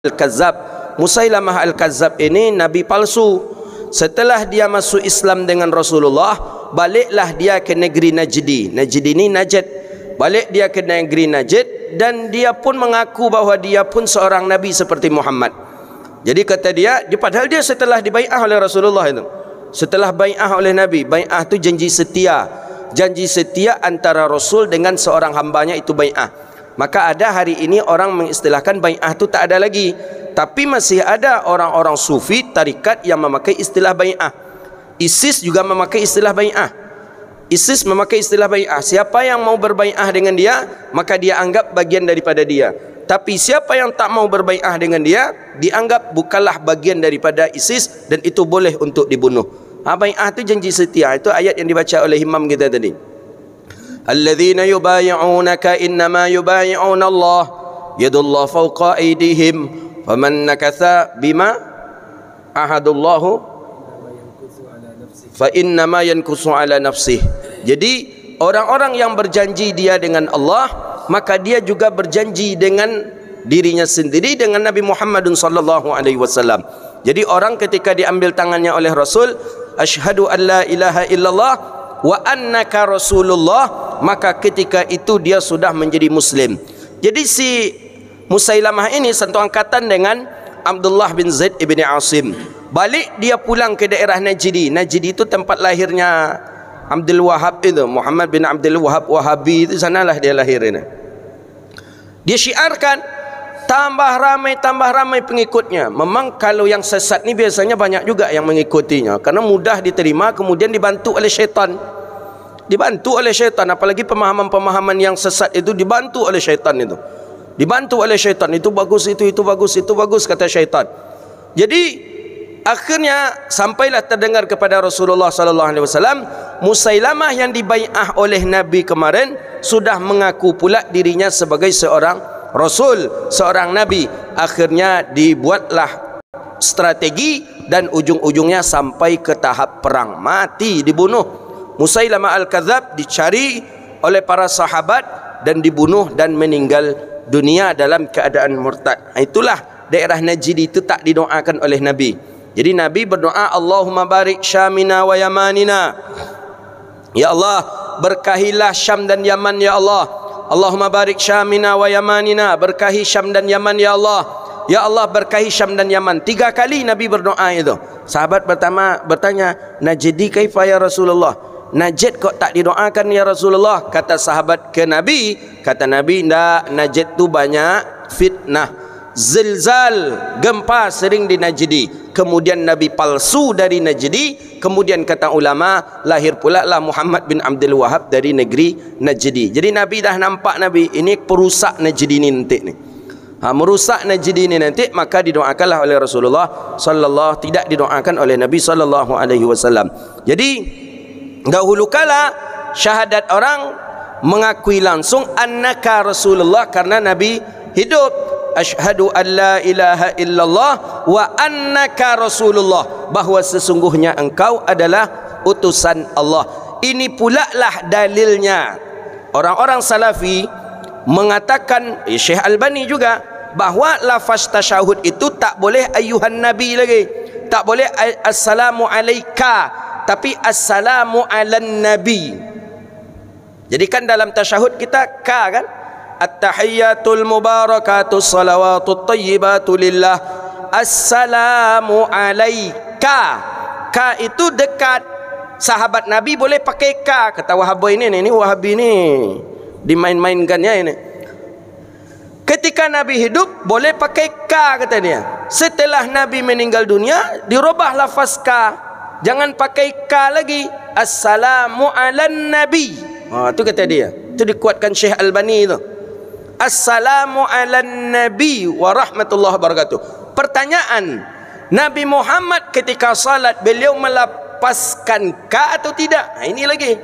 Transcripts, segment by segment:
Al-Kazzab Musailamah Al-Kazzab ini Nabi palsu Setelah dia masuk Islam dengan Rasulullah Baliklah dia ke negeri Najdi Najdi ini Najd Balik dia ke negeri Najd Dan dia pun mengaku bahawa dia pun seorang Nabi seperti Muhammad Jadi kata dia Padahal dia setelah dibaikah oleh Rasulullah itu Setelah baikah oleh Nabi Baikah itu janji setia Janji setia antara Rasul dengan seorang hambanya itu baikah Maka ada hari ini orang mengistilahkan bai'ah itu tak ada lagi. Tapi masih ada orang-orang sufi tarikat yang memakai istilah bai'ah. ISIS juga memakai istilah bai'ah. ISIS memakai istilah bai'ah. Siapa yang mau berbai'ah dengan dia, maka dia anggap bagian daripada dia. Tapi siapa yang tak mau berbai'ah dengan dia, dianggap bukanlah bagian daripada ISIS dan itu boleh untuk dibunuh. Ha, bai'ah itu janji setia. Itu ayat yang dibaca oleh imam kita tadi. Tadi. الذين يبايعونك إنما يبايعون الله يد الله فوق أيديهم فمن نكث بما أحد الله فإنما ينكث على نفسه jadi orang-orang yang berjanji dia dengan Allah maka dia juga berjanji dengan dirinya sendiri dengan Nabi Muhammad sallallahu alaihi wasallam. Jadi orang ketika diambil tangannya oleh Rasul, ashadu an la ilaha illallah, wa annaka rasulullah maka ketika itu dia sudah menjadi muslim jadi si Musailamah ini satu angkatan dengan Abdullah bin Zaid ibni Asim balik dia pulang ke daerah Najdi Najdi itu tempat lahirnya Abdul Wahab itu Muhammad bin Abdul Wahab Wahabi itu sanalah dia lahirnya. dia syiarkan tambah ramai tambah ramai pengikutnya memang kalau yang sesat ni biasanya banyak juga yang mengikutinya karena mudah diterima kemudian dibantu oleh syaitan dibantu oleh syaitan apalagi pemahaman-pemahaman yang sesat itu dibantu oleh syaitan itu dibantu oleh syaitan itu bagus itu itu bagus itu bagus kata syaitan jadi akhirnya sampailah terdengar kepada Rasulullah sallallahu alaihi wasallam Musailamah yang dibai'ah oleh Nabi kemarin sudah mengaku pula dirinya sebagai seorang rasul seorang nabi akhirnya dibuatlah strategi dan ujung-ujungnya sampai ke tahap perang mati dibunuh Musailama al-Kadzab dicari oleh para sahabat dan dibunuh dan meninggal dunia dalam keadaan murtad itulah daerah Najd itu tak didoakan oleh nabi jadi nabi berdoa Allahumma barik syamina wa yamanina Ya Allah berkahilah Syam dan Yaman ya Allah Allahumma barik syamina wa yamanina berkahi syam dan yaman ya Allah ya Allah berkahi syam dan yaman tiga kali Nabi berdoa itu sahabat pertama bertanya najdi kaifa ya Rasulullah najid kok tak didoakan ya Rasulullah kata sahabat ke Nabi kata Nabi ndak najid tu banyak fitnah zilzal gempa sering di Najdi kemudian Nabi palsu dari Najdi kemudian kata ulama lahir pula lah Muhammad bin Abdul Wahab dari negeri Najdi jadi Nabi dah nampak Nabi ini perusak Najdi ni nanti ni ha, merusak Najdi ni nanti maka didoakanlah oleh Rasulullah sallallahu tidak didoakan oleh Nabi sallallahu alaihi wasallam jadi dahulu kala syahadat orang mengakui langsung annaka Rasulullah karena Nabi hidup asyhadu an la ilaha illallah wa annaka rasulullah bahwa sesungguhnya engkau adalah utusan Allah ini pula lah dalilnya orang-orang salafi mengatakan eh, Syekh Albani juga bahawa lafaz tasyahud itu tak boleh ayuhan nabi lagi tak boleh assalamu alayka tapi assalamu ala nabi jadi kan dalam tasyahud kita ka kan attahiyyatul mubarakatus salawatut tayyibatu lillah assalamu alayka ka itu dekat sahabat nabi boleh pakai ka kata wahabi ini ni ini wahabi ni dimain-mainkan ya ini ketika nabi hidup boleh pakai ka kata dia setelah nabi meninggal dunia dirubah lafaz ka jangan pakai ka lagi assalamu alan nabi ha oh, tu kata dia itu dikuatkan Syekh Albani itu Assalamu ala nabi wa rahmatullahi wabarakatuh. Pertanyaan, Nabi Muhammad ketika salat beliau melepaskan ka atau tidak? Nah, ha, ini lagi.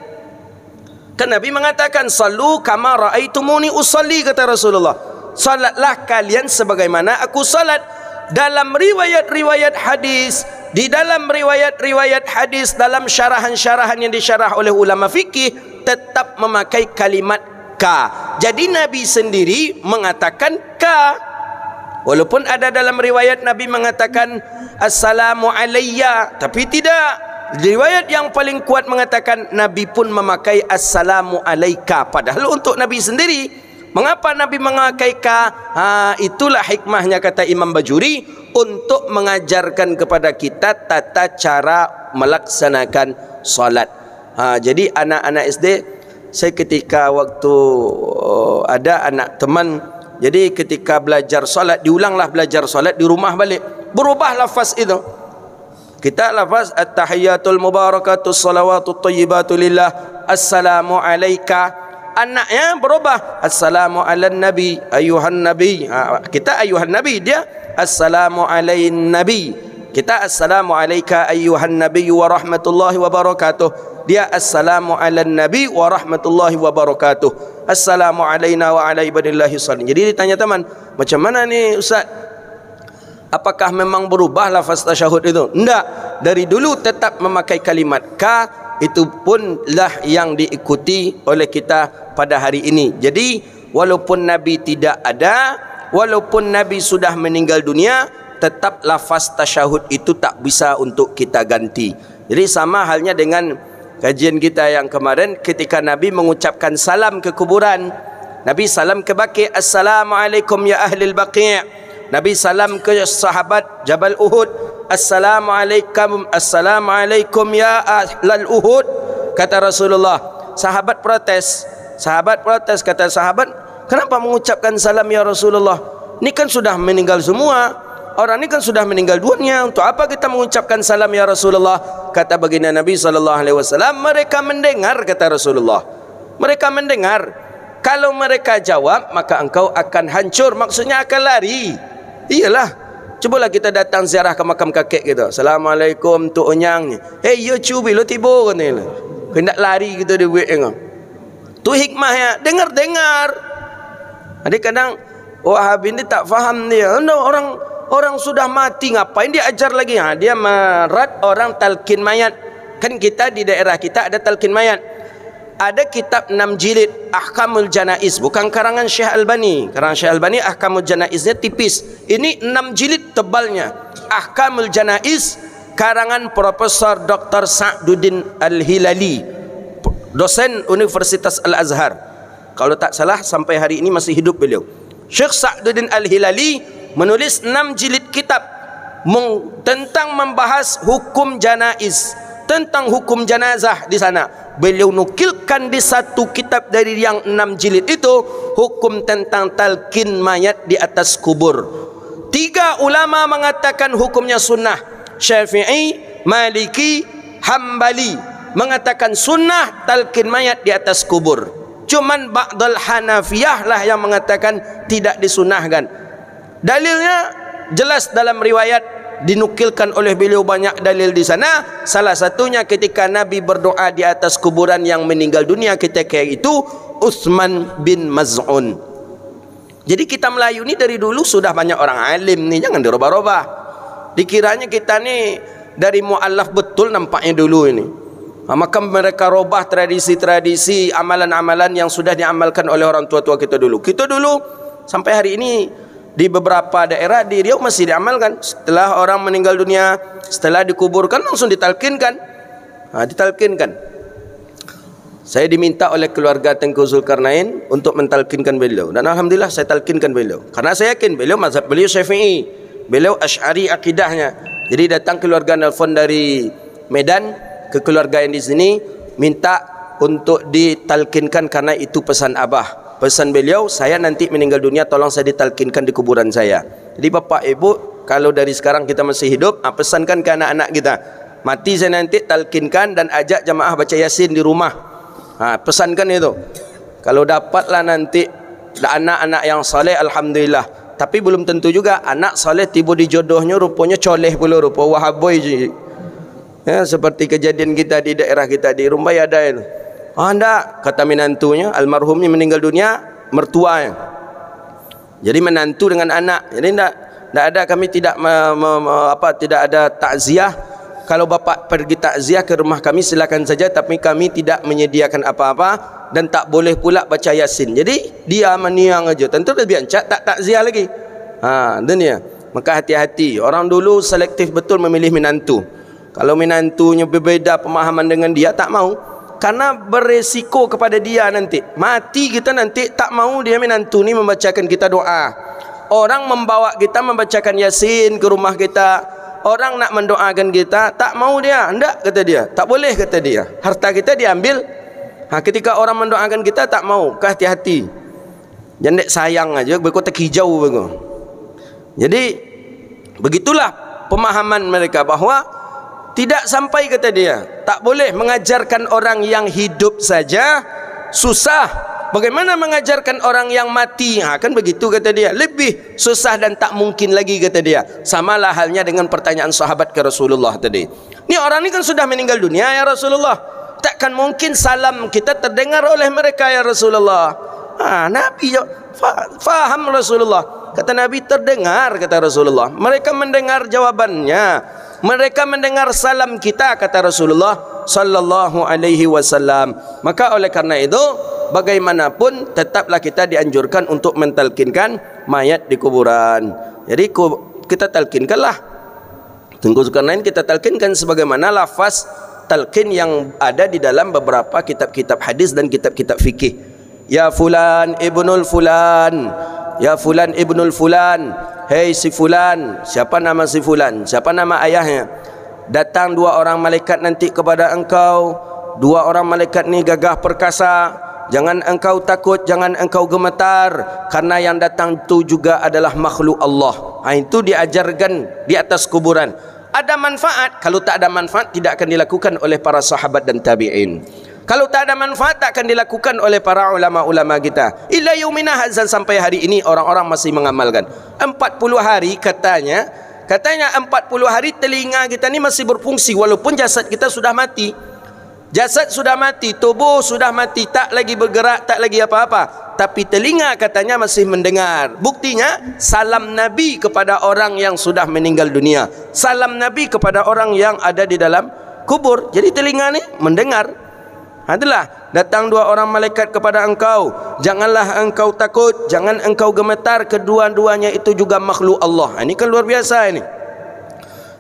Kan Nabi mengatakan salu kama raaitumuni usalli kata Rasulullah. Salatlah kalian sebagaimana aku salat. Dalam riwayat-riwayat hadis, di dalam riwayat-riwayat hadis dalam syarahan-syarahan yang disyarah oleh ulama fikih tetap memakai kalimat ka. Jadi Nabi sendiri mengatakan ka. Walaupun ada dalam riwayat Nabi mengatakan assalamu alayya, tapi tidak. Riwayat yang paling kuat mengatakan Nabi pun memakai assalamu alayka padahal untuk Nabi sendiri. Mengapa Nabi mengakai ka? Ha, itulah hikmahnya kata Imam Bajuri untuk mengajarkan kepada kita tata cara melaksanakan solat. Ha, jadi anak-anak SD saya ketika waktu uh, ada anak teman jadi ketika belajar solat diulanglah belajar solat di rumah balik berubah lafaz itu kita lafaz at-tahiyatul salawatu tayyibatu lillah assalamu alayka anaknya berubah assalamu ala nabi ayuhan nabi ha, kita ayuhan nabi dia assalamu alayn nabi kita assalamualaikum ayuhan nabi wa rahmatullahi wa barakatuh dia assalamu ala nabi wa rahmatullahi wa barakatuh assalamu alaina wa ala ibadillahi salim jadi ditanya teman macam mana ni ustaz apakah memang berubah lafaz tasyahud itu tidak dari dulu tetap memakai kalimat ka itu pun lah yang diikuti oleh kita pada hari ini jadi walaupun nabi tidak ada walaupun nabi sudah meninggal dunia tetap lafaz tasyahud itu tak bisa untuk kita ganti. Jadi sama halnya dengan kajian kita yang kemarin ketika Nabi mengucapkan salam ke kuburan. Nabi salam ke Baqi, Assalamualaikum ya Ahlil Baqi' Nabi salam ke sahabat Jabal Uhud Assalamualaikum Assalamualaikum ya Ahlal Uhud kata Rasulullah sahabat protes sahabat protes kata sahabat kenapa mengucapkan salam ya Rasulullah ini kan sudah meninggal semua orang ini kan sudah meninggal dunia untuk apa kita mengucapkan salam ya Rasulullah kata baginda Nabi saw. mereka mendengar kata Rasulullah mereka mendengar kalau mereka jawab maka engkau akan hancur maksudnya akan lari iyalah cubalah kita datang ziarah ke makam kakek kita assalamualaikum tu onyang hey you cubi lo tiba kena lah. hendak lari kita di wek engkau tu hikmahnya dengar dengar adik kadang wahabi oh, ni tak faham dia no, orang orang sudah mati ngapain dia ajar lagi ha, dia merat orang talqin mayat kan kita di daerah kita ada talqin mayat ada kitab 6 jilid Ahkamul Janaiz bukan karangan Syekh Albani karangan Syekh Albani Ahkamul Janaiznya tipis ini 6 jilid tebalnya Ahkamul Janaiz karangan Profesor Dr. Sa'duddin Al-Hilali dosen Universitas Al-Azhar kalau tak salah sampai hari ini masih hidup beliau Syekh Sa'duddin Al-Hilali menulis enam jilid kitab tentang membahas hukum janaiz tentang hukum janazah di sana beliau nukilkan di satu kitab dari yang enam jilid itu hukum tentang talqin mayat di atas kubur tiga ulama mengatakan hukumnya sunnah syafi'i maliki hambali mengatakan sunnah talqin mayat di atas kubur cuman ba'dal hanafiyah lah yang mengatakan tidak disunahkan Dalilnya jelas dalam riwayat dinukilkan oleh beliau banyak dalil di sana salah satunya ketika Nabi berdoa di atas kuburan yang meninggal dunia ketika itu Uthman bin Maz'un jadi kita Melayu ni dari dulu sudah banyak orang alim ni jangan dirubah-rubah dikiranya kita ni dari mu'allaf betul nampaknya dulu ini ha, maka mereka rubah tradisi-tradisi amalan-amalan yang sudah diamalkan oleh orang tua-tua kita dulu kita dulu sampai hari ini di beberapa daerah di Riau masih diamalkan setelah orang meninggal dunia setelah dikuburkan langsung ditalkinkan ha, ditalkinkan saya diminta oleh keluarga Tengku Zulkarnain untuk mentalkinkan beliau dan Alhamdulillah saya talkinkan beliau karena saya yakin beliau mazhab beliau syafi'i beliau asyari akidahnya jadi datang keluarga nelfon dari Medan ke keluarga yang di sini minta untuk ditalkinkan karena itu pesan Abah pesan beliau saya nanti meninggal dunia tolong saya ditalkinkan di kuburan saya jadi bapak ibu kalau dari sekarang kita masih hidup ah, pesankan ke anak-anak kita mati saya nanti talkinkan dan ajak jemaah baca yasin di rumah ah, pesankan itu kalau dapatlah nanti anak-anak yang saleh, Alhamdulillah tapi belum tentu juga anak saleh tiba di jodohnya rupanya coleh pula rupa wahaboy ya, seperti kejadian kita di daerah kita di rumah ya ada itu Oh, ah, tak kata menantunya almarhum ini meninggal dunia mertua yang. Jadi menantu dengan anak. Jadi tidak tidak ada kami tidak me, me, me, apa tidak ada takziah. Kalau bapa pergi takziah ke rumah kami silakan saja tapi kami tidak menyediakan apa-apa dan tak boleh pula baca yasin. Jadi dia meniang aja. Tentu lebih ancak tak takziah lagi. Ha, dan dia. Ya. Maka hati-hati. Orang dulu selektif betul memilih menantu. Kalau menantunya berbeda pemahaman dengan dia tak mau karena beresiko kepada dia nanti mati kita nanti tak mau dia menantu ni membacakan kita doa orang membawa kita membacakan yasin ke rumah kita orang nak mendoakan kita tak mau dia hendak kata dia tak boleh kata dia harta kita diambil ha, ketika orang mendoakan kita tak mau ke hati-hati jendek sayang aja beko tak hijau beko jadi begitulah pemahaman mereka bahawa tidak sampai kata dia Tak boleh mengajarkan orang yang hidup saja Susah Bagaimana mengajarkan orang yang mati ha, Kan begitu kata dia Lebih susah dan tak mungkin lagi kata dia sama lah halnya dengan pertanyaan sahabat ke Rasulullah tadi Ni orang ini kan sudah meninggal dunia ya Rasulullah Takkan mungkin salam kita terdengar oleh mereka ya Rasulullah ha, Nabi Faham Rasulullah Kata Nabi terdengar kata Rasulullah Mereka mendengar jawabannya mereka mendengar salam kita kata Rasulullah sallallahu alaihi wasallam maka oleh karena itu bagaimanapun tetaplah kita dianjurkan untuk mentalkinkan mayat di kuburan jadi kita talkinkanlah Tengku ini kita talkinkan sebagaimana lafaz talkin yang ada di dalam beberapa kitab-kitab hadis dan kitab-kitab fikih. Ya fulan ibnul fulan ya fulan ibnul fulan hei si fulan siapa nama si fulan siapa nama ayahnya datang dua orang malaikat nanti kepada engkau dua orang malaikat ni gagah perkasa jangan engkau takut jangan engkau gemetar karena yang datang itu juga adalah makhluk Allah ha, itu diajarkan di atas kuburan ada manfaat kalau tak ada manfaat tidak akan dilakukan oleh para sahabat dan tabi'in kalau tak ada manfaat tak akan dilakukan oleh para ulama-ulama kita. Illa yaumina hadza sampai hari ini orang-orang masih mengamalkan. 40 hari katanya, katanya 40 hari telinga kita ni masih berfungsi walaupun jasad kita sudah mati. Jasad sudah mati, tubuh sudah mati, tak lagi bergerak, tak lagi apa-apa. Tapi telinga katanya masih mendengar. Buktinya, salam Nabi kepada orang yang sudah meninggal dunia. Salam Nabi kepada orang yang ada di dalam kubur. Jadi telinga ni mendengar adalah datang dua orang malaikat kepada engkau janganlah engkau takut jangan engkau gemetar kedua-duanya itu juga makhluk Allah ini kan luar biasa ini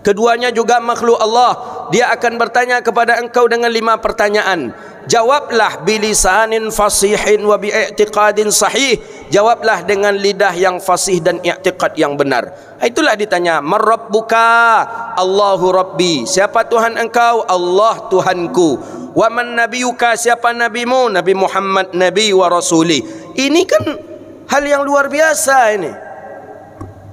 keduanya juga makhluk Allah dia akan bertanya kepada engkau dengan lima pertanyaan jawablah bilisanin fasihin wa bi'i'tiqadin sahih jawablah dengan lidah yang fasih dan i'tiqad yang benar itulah ditanya marabbuka Allahu rabbi siapa tuhan engkau Allah tuhanku wa man nabiyuka siapa nabimu nabi Muhammad nabi wa rasuli ini kan hal yang luar biasa ini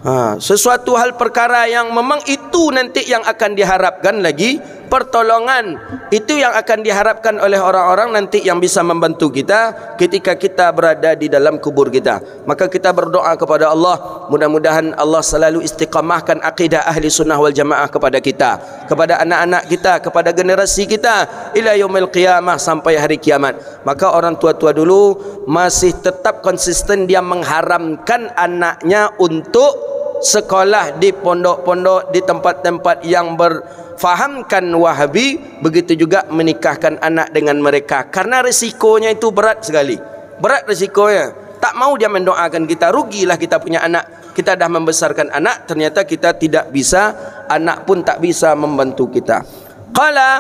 Ha, sesuatu hal perkara yang memang itu nanti yang akan diharapkan lagi pertolongan itu yang akan diharapkan oleh orang-orang nanti yang bisa membantu kita ketika kita berada di dalam kubur kita maka kita berdoa kepada Allah mudah-mudahan Allah selalu istiqamahkan akidah ahli sunnah wal jamaah kepada kita kepada anak-anak kita kepada generasi kita ila yaumil qiyamah sampai hari kiamat maka orang tua-tua dulu masih tetap konsisten dia mengharamkan anaknya untuk sekolah di pondok-pondok di tempat-tempat yang ber, fahamkan wahabi begitu juga menikahkan anak dengan mereka karena resikonya itu berat sekali berat resikonya tak mau dia mendoakan kita rugilah kita punya anak kita dah membesarkan anak ternyata kita tidak bisa anak pun tak bisa membantu kita qala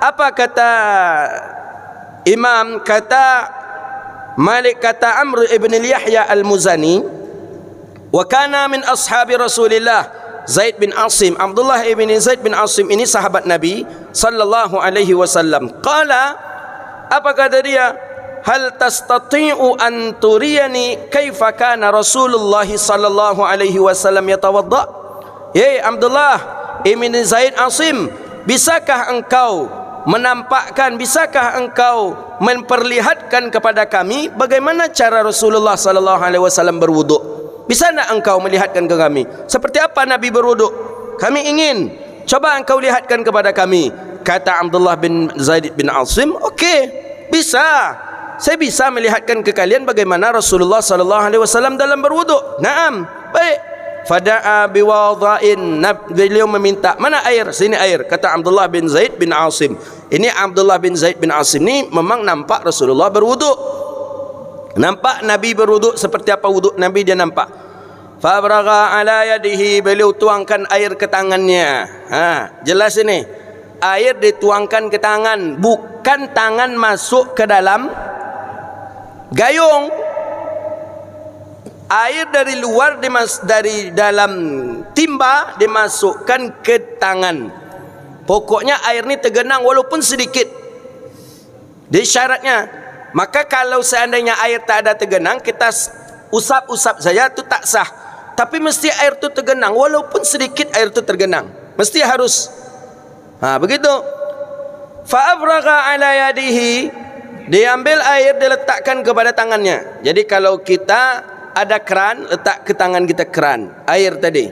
apa kata imam kata Malik kata Amr ibn Yahya al-Muzani wa kana min ashabi Rasulillah Zaid bin Asim Abdullah ibn Zaid bin Asim ini sahabat Nabi sallallahu alaihi wasallam qala apa kata dia hal tastati'u an turiyani kaifa kana Rasulullah sallallahu alaihi wasallam yatawadda hey Abdullah ibn Zaid Asim bisakah engkau menampakkan bisakah engkau memperlihatkan kepada kami bagaimana cara Rasulullah sallallahu alaihi wasallam berwuduk Bisa tak engkau melihatkan ke kami? Seperti apa Nabi beruduk? Kami ingin. Coba engkau lihatkan kepada kami. Kata Abdullah bin Zaid bin Asim. Okey. Bisa. Saya bisa melihatkan ke kalian bagaimana Rasulullah sallallahu alaihi wasallam dalam berwuduk. Naam. Baik. Fada'a biwadha'in. Beliau meminta, "Mana air? Sini air." Kata Abdullah bin Zaid bin Asim. Ini Abdullah bin Zaid bin Asim ni memang nampak Rasulullah berwuduk. Nampak Nabi beruduk seperti apa uduk Nabi dia nampak. Fabraga ala yadihi beliau tuangkan air ke tangannya. Ha, jelas ini. Air dituangkan ke tangan bukan tangan masuk ke dalam gayung. Air dari luar dimas dari dalam timba dimasukkan ke tangan. Pokoknya air ni tergenang walaupun sedikit. Dia syaratnya maka kalau seandainya air tak ada tergenang kita usap-usap saja itu tak sah tapi mesti air itu tergenang walaupun sedikit air itu tergenang mesti harus ha, begitu fa abraga ala yadihi diambil air diletakkan kepada tangannya jadi kalau kita ada keran letak ke tangan kita keran air tadi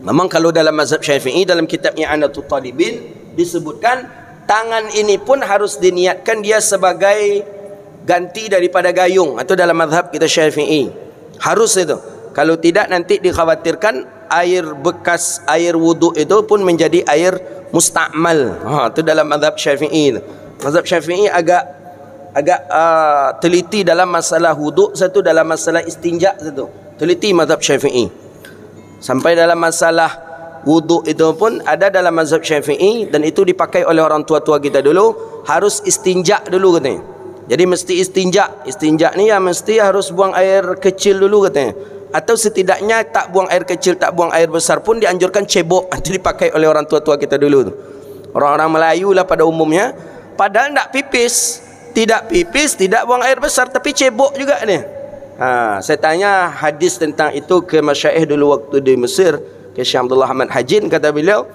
memang kalau dalam mazhab syafi'i dalam kitabnya anatul talibin disebutkan tangan ini pun harus diniatkan dia sebagai ganti daripada gayung atau dalam mazhab kita syafi'i harus itu kalau tidak nanti dikhawatirkan air bekas air wudhu itu pun menjadi air mustakmal. ha, itu dalam mazhab syafi'i mazhab syafi'i agak agak uh, teliti dalam masalah wudhu satu dalam masalah istinja satu teliti mazhab syafi'i sampai dalam masalah wuduk itu pun ada dalam mazhab syafi'i dan itu dipakai oleh orang tua-tua kita dulu harus istinjak dulu katanya jadi mesti istinjak istinjak ni ya mesti harus buang air kecil dulu katanya atau setidaknya tak buang air kecil tak buang air besar pun dianjurkan cebok nanti dipakai oleh orang tua-tua kita dulu orang-orang Melayu lah pada umumnya padahal tak pipis tidak pipis tidak buang air besar tapi cebok juga ni ha, saya tanya hadis tentang itu ke masyaih dulu waktu di Mesir ke Syekh Abdullah Ahmad Hajin kata beliau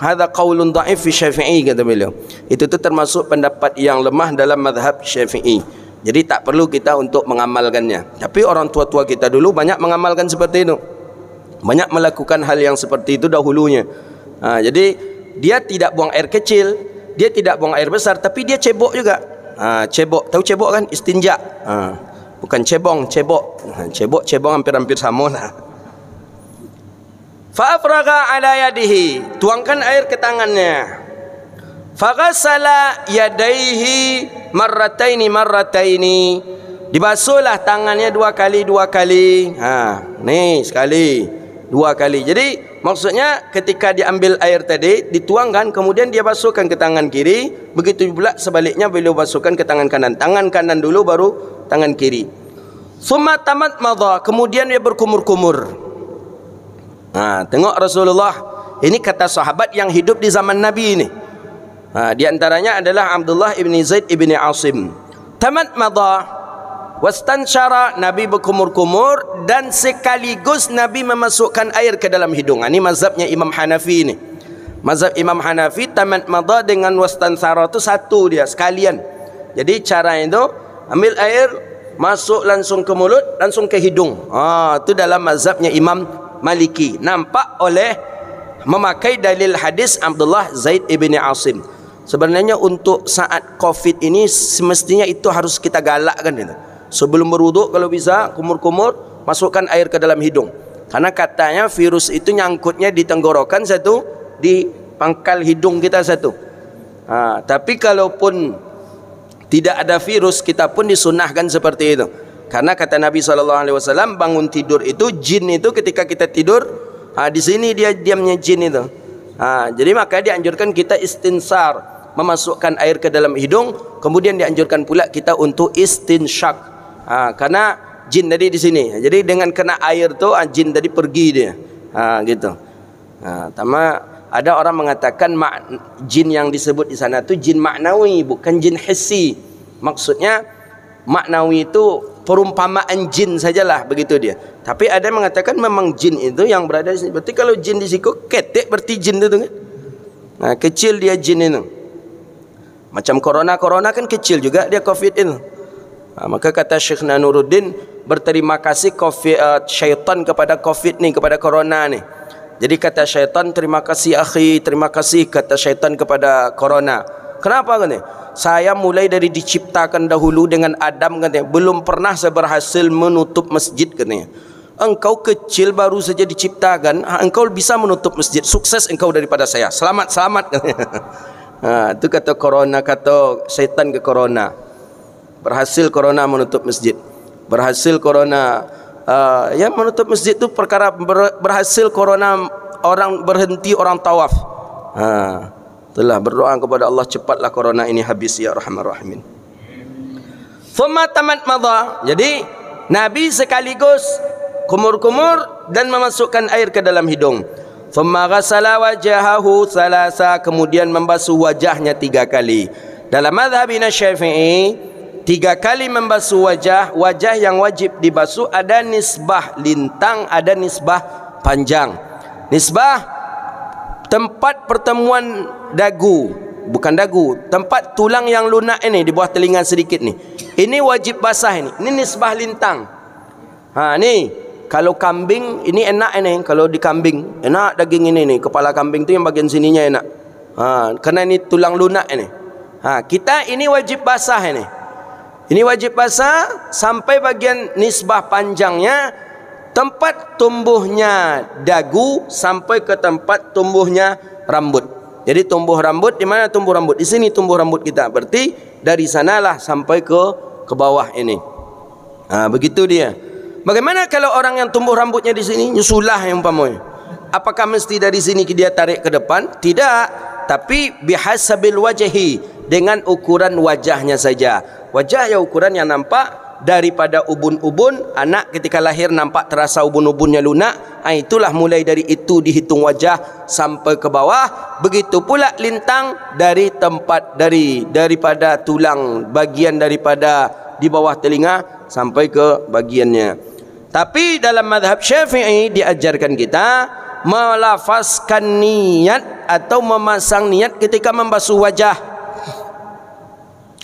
hadza qaulun dhaif fi Syafi'i kata beliau itu tu termasuk pendapat yang lemah dalam mazhab Syafi'i jadi tak perlu kita untuk mengamalkannya tapi orang tua-tua kita dulu banyak mengamalkan seperti itu banyak melakukan hal yang seperti itu dahulunya ha, jadi dia tidak buang air kecil dia tidak buang air besar tapi dia cebok juga ha, cebok tahu cebok kan istinja ha, bukan cebong cebok ha, cebok cebong hampir-hampir sama lah Fa'afraga ala yadihi Tuangkan air ke tangannya Fa'asala yadaihi marrataini marrataini Dibasuhlah tangannya dua kali dua kali ha, Ni sekali Dua kali Jadi maksudnya ketika diambil air tadi Dituangkan kemudian dia basuhkan ke tangan kiri Begitu pula sebaliknya beliau basuhkan ke tangan kanan Tangan kanan dulu baru tangan kiri Suma tamat madha Kemudian dia berkumur-kumur Ha, tengok Rasulullah. Ini kata sahabat yang hidup di zaman Nabi ini. Ha, di antaranya adalah Abdullah ibn Zaid ibn Asim. Tamat madha. syara Nabi berkumur-kumur dan sekaligus Nabi memasukkan air ke dalam hidung. Ha, ini mazhabnya Imam Hanafi ini. Mazhab Imam Hanafi tamat madha dengan syara itu satu dia sekalian. Jadi cara itu ambil air masuk langsung ke mulut langsung ke hidung. Ah ha, itu dalam mazhabnya Imam Maliki nampak oleh memakai dalil hadis Abdullah Zaid ibni Asim. Sebenarnya untuk saat Covid ini semestinya itu harus kita galakkan itu. Sebelum berwuduk kalau bisa kumur-kumur masukkan air ke dalam hidung. Karena katanya virus itu nyangkutnya di tenggorokan satu di pangkal hidung kita satu. Ha, tapi kalaupun tidak ada virus kita pun disunahkan seperti itu. Karena kata Nabi SAW bangun tidur itu jin itu ketika kita tidur ha, di sini dia diamnya jin itu. Ha, jadi maka dianjurkan kita istinsar memasukkan air ke dalam hidung kemudian dianjurkan pula kita untuk istinsyak. Ha, karena jin tadi di sini. Jadi dengan kena air tu ha, jin tadi pergi dia. Ha, gitu. Ha, tama ada orang mengatakan mak, jin yang disebut di sana tu jin maknawi bukan jin hissi. Maksudnya maknawi itu perumpamaan jin sajalah begitu dia tapi ada yang mengatakan memang jin itu yang berada di sini berarti kalau jin di siku ketik berarti jin itu kan nah kecil dia jin itu macam corona corona kan kecil juga dia covid itu nah, maka kata Syekh Nanuruddin berterima kasih covid uh, syaitan kepada covid ni kepada corona ni. jadi kata syaitan terima kasih akhi terima kasih kata syaitan kepada corona Kenapa kan? Saya mulai dari diciptakan dahulu dengan Adam kan? Belum pernah saya berhasil menutup masjid kan? Engkau kecil baru saja diciptakan, ha, engkau bisa menutup masjid. Sukses engkau daripada saya. Selamat, selamat. Kan? Ha, itu kata corona, kata setan ke corona. Berhasil corona menutup masjid. Berhasil corona. Uh, ya menutup masjid tu perkara ber, berhasil corona orang berhenti orang tawaf. Ha telah berdoa kepada Allah cepatlah corona ini habis ya rahmar rahimin thumma tamat madha jadi nabi sekaligus kumur-kumur dan memasukkan air ke dalam hidung thumma ghasala wajahahu salasa kemudian membasuh wajahnya tiga kali dalam mazhab Ibnu Syafi'i tiga kali membasuh wajah wajah yang wajib dibasuh ada nisbah lintang ada nisbah panjang nisbah tempat pertemuan dagu bukan dagu tempat tulang yang lunak ini di bawah telinga sedikit ni ini wajib basah ini ini nisbah lintang ha ni kalau kambing ini enak ini kalau di kambing enak daging ini ni kepala kambing tu yang bagian sininya enak ha kerana ini tulang lunak ini ha kita ini wajib basah ini ini wajib basah sampai bagian nisbah panjangnya tempat tumbuhnya dagu sampai ke tempat tumbuhnya rambut. Jadi tumbuh rambut di mana tumbuh rambut? Di sini tumbuh rambut kita. Berarti dari sanalah sampai ke ke bawah ini. Ha, begitu dia. Bagaimana kalau orang yang tumbuh rambutnya di sini nyusulah yang umpamanya? Apakah mesti dari sini dia tarik ke depan? Tidak. Tapi bihasabil wajhi dengan ukuran wajahnya saja. Wajah ya ukuran yang nampak daripada ubun-ubun anak ketika lahir nampak terasa ubun-ubunnya lunak ha, itulah mulai dari itu dihitung wajah sampai ke bawah begitu pula lintang dari tempat dari daripada tulang bagian daripada di bawah telinga sampai ke bagiannya tapi dalam madhab syafi'i diajarkan kita melafazkan niat atau memasang niat ketika membasuh wajah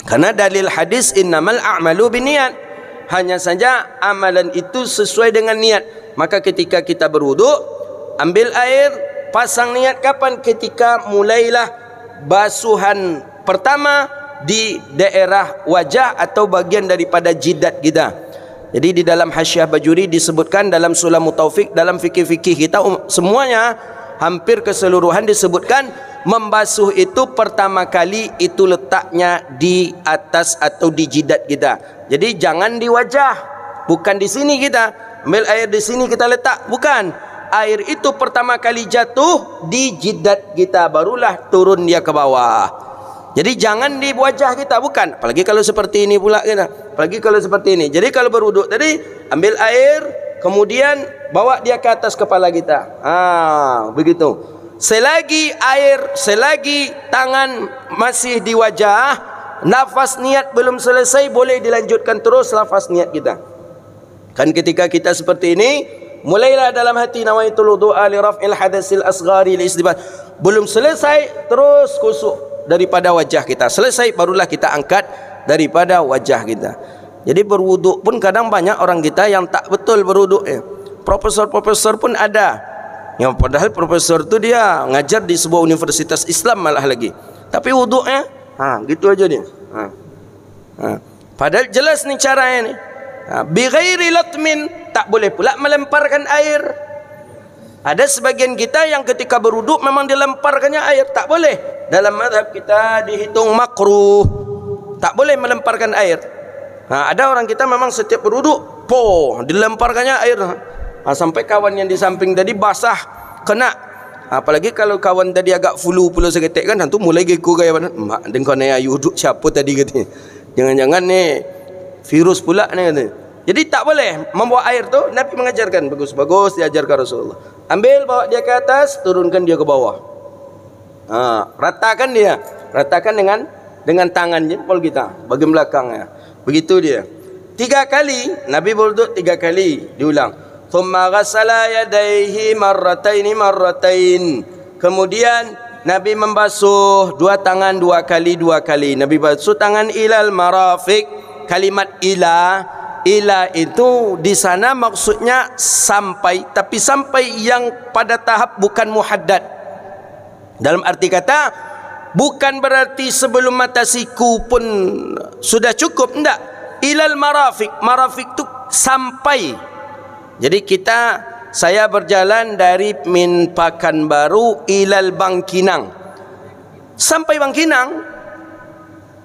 karena dalil hadis innamal a'malu binniat hanya saja amalan itu sesuai dengan niat maka ketika kita berwuduk ambil air pasang niat kapan ketika mulailah basuhan pertama di daerah wajah atau bagian daripada jidat kita jadi di dalam hasyah bajuri disebutkan dalam sulamu taufik dalam fikih-fikih kita um, semuanya hampir keseluruhan disebutkan membasuh itu pertama kali itu letaknya di atas atau di jidat kita. Jadi jangan di wajah, bukan di sini kita. Ambil air di sini kita letak, bukan. Air itu pertama kali jatuh di jidat kita barulah turun dia ke bawah. Jadi jangan di wajah kita, bukan. Apalagi kalau seperti ini pula kita. Apalagi kalau seperti ini. Jadi kalau berwuduk tadi ambil air kemudian bawa dia ke atas kepala kita Ah, begitu selagi air selagi tangan masih di wajah nafas niat belum selesai boleh dilanjutkan terus nafas niat kita kan ketika kita seperti ini mulailah dalam hati nawaitul du'a li raf'il hadasil asghari li belum selesai terus kusuk daripada wajah kita selesai barulah kita angkat daripada wajah kita jadi berwuduk pun kadang banyak orang kita yang tak betul berwuduk. Eh. Profesor-profesor pun ada. Yang padahal profesor tu dia ngajar di sebuah universitas Islam malah lagi. Tapi wuduknya eh. ha gitu aja dia. Ha. ha. Padahal jelas ni caranya ni. Ha bi latmin tak boleh pula melemparkan air. Ada sebagian kita yang ketika berwuduk memang dilemparkannya air, tak boleh. Dalam mazhab kita dihitung makruh. Tak boleh melemparkan air. Nah, ha, ada orang kita memang setiap beruduk, po, dilemparkannya air. Nah, ha, sampai kawan yang di samping tadi basah, kena. Apalagi kalau kawan tadi agak flu pula seketek kan, hantu mulai geku gaya mana. Mak, dengkau ni ayu duduk siapa tadi katanya. Jangan-jangan ni, virus pula ni katanya. Jadi tak boleh membawa air tu, Nabi mengajarkan. Bagus-bagus diajarkan Rasulullah. Ambil, bawa dia ke atas, turunkan dia ke bawah. Ha, ratakan dia. Ratakan dengan dengan tangan jempol kita bagian belakangnya. Begitu dia. Tiga kali Nabi berwuduk tiga kali diulang. Thumma ghassala yadayhi marrataini marratain. Kemudian Nabi membasuh dua tangan dua kali dua kali. Nabi basuh tangan ilal marafiq. Kalimat ila ila itu di sana maksudnya sampai tapi sampai yang pada tahap bukan muhaddad. Dalam arti kata bukan berarti sebelum mata siku pun sudah cukup enggak ilal marafik marafik tu sampai jadi kita saya berjalan dari min pakan baru ilal bangkinang sampai bangkinang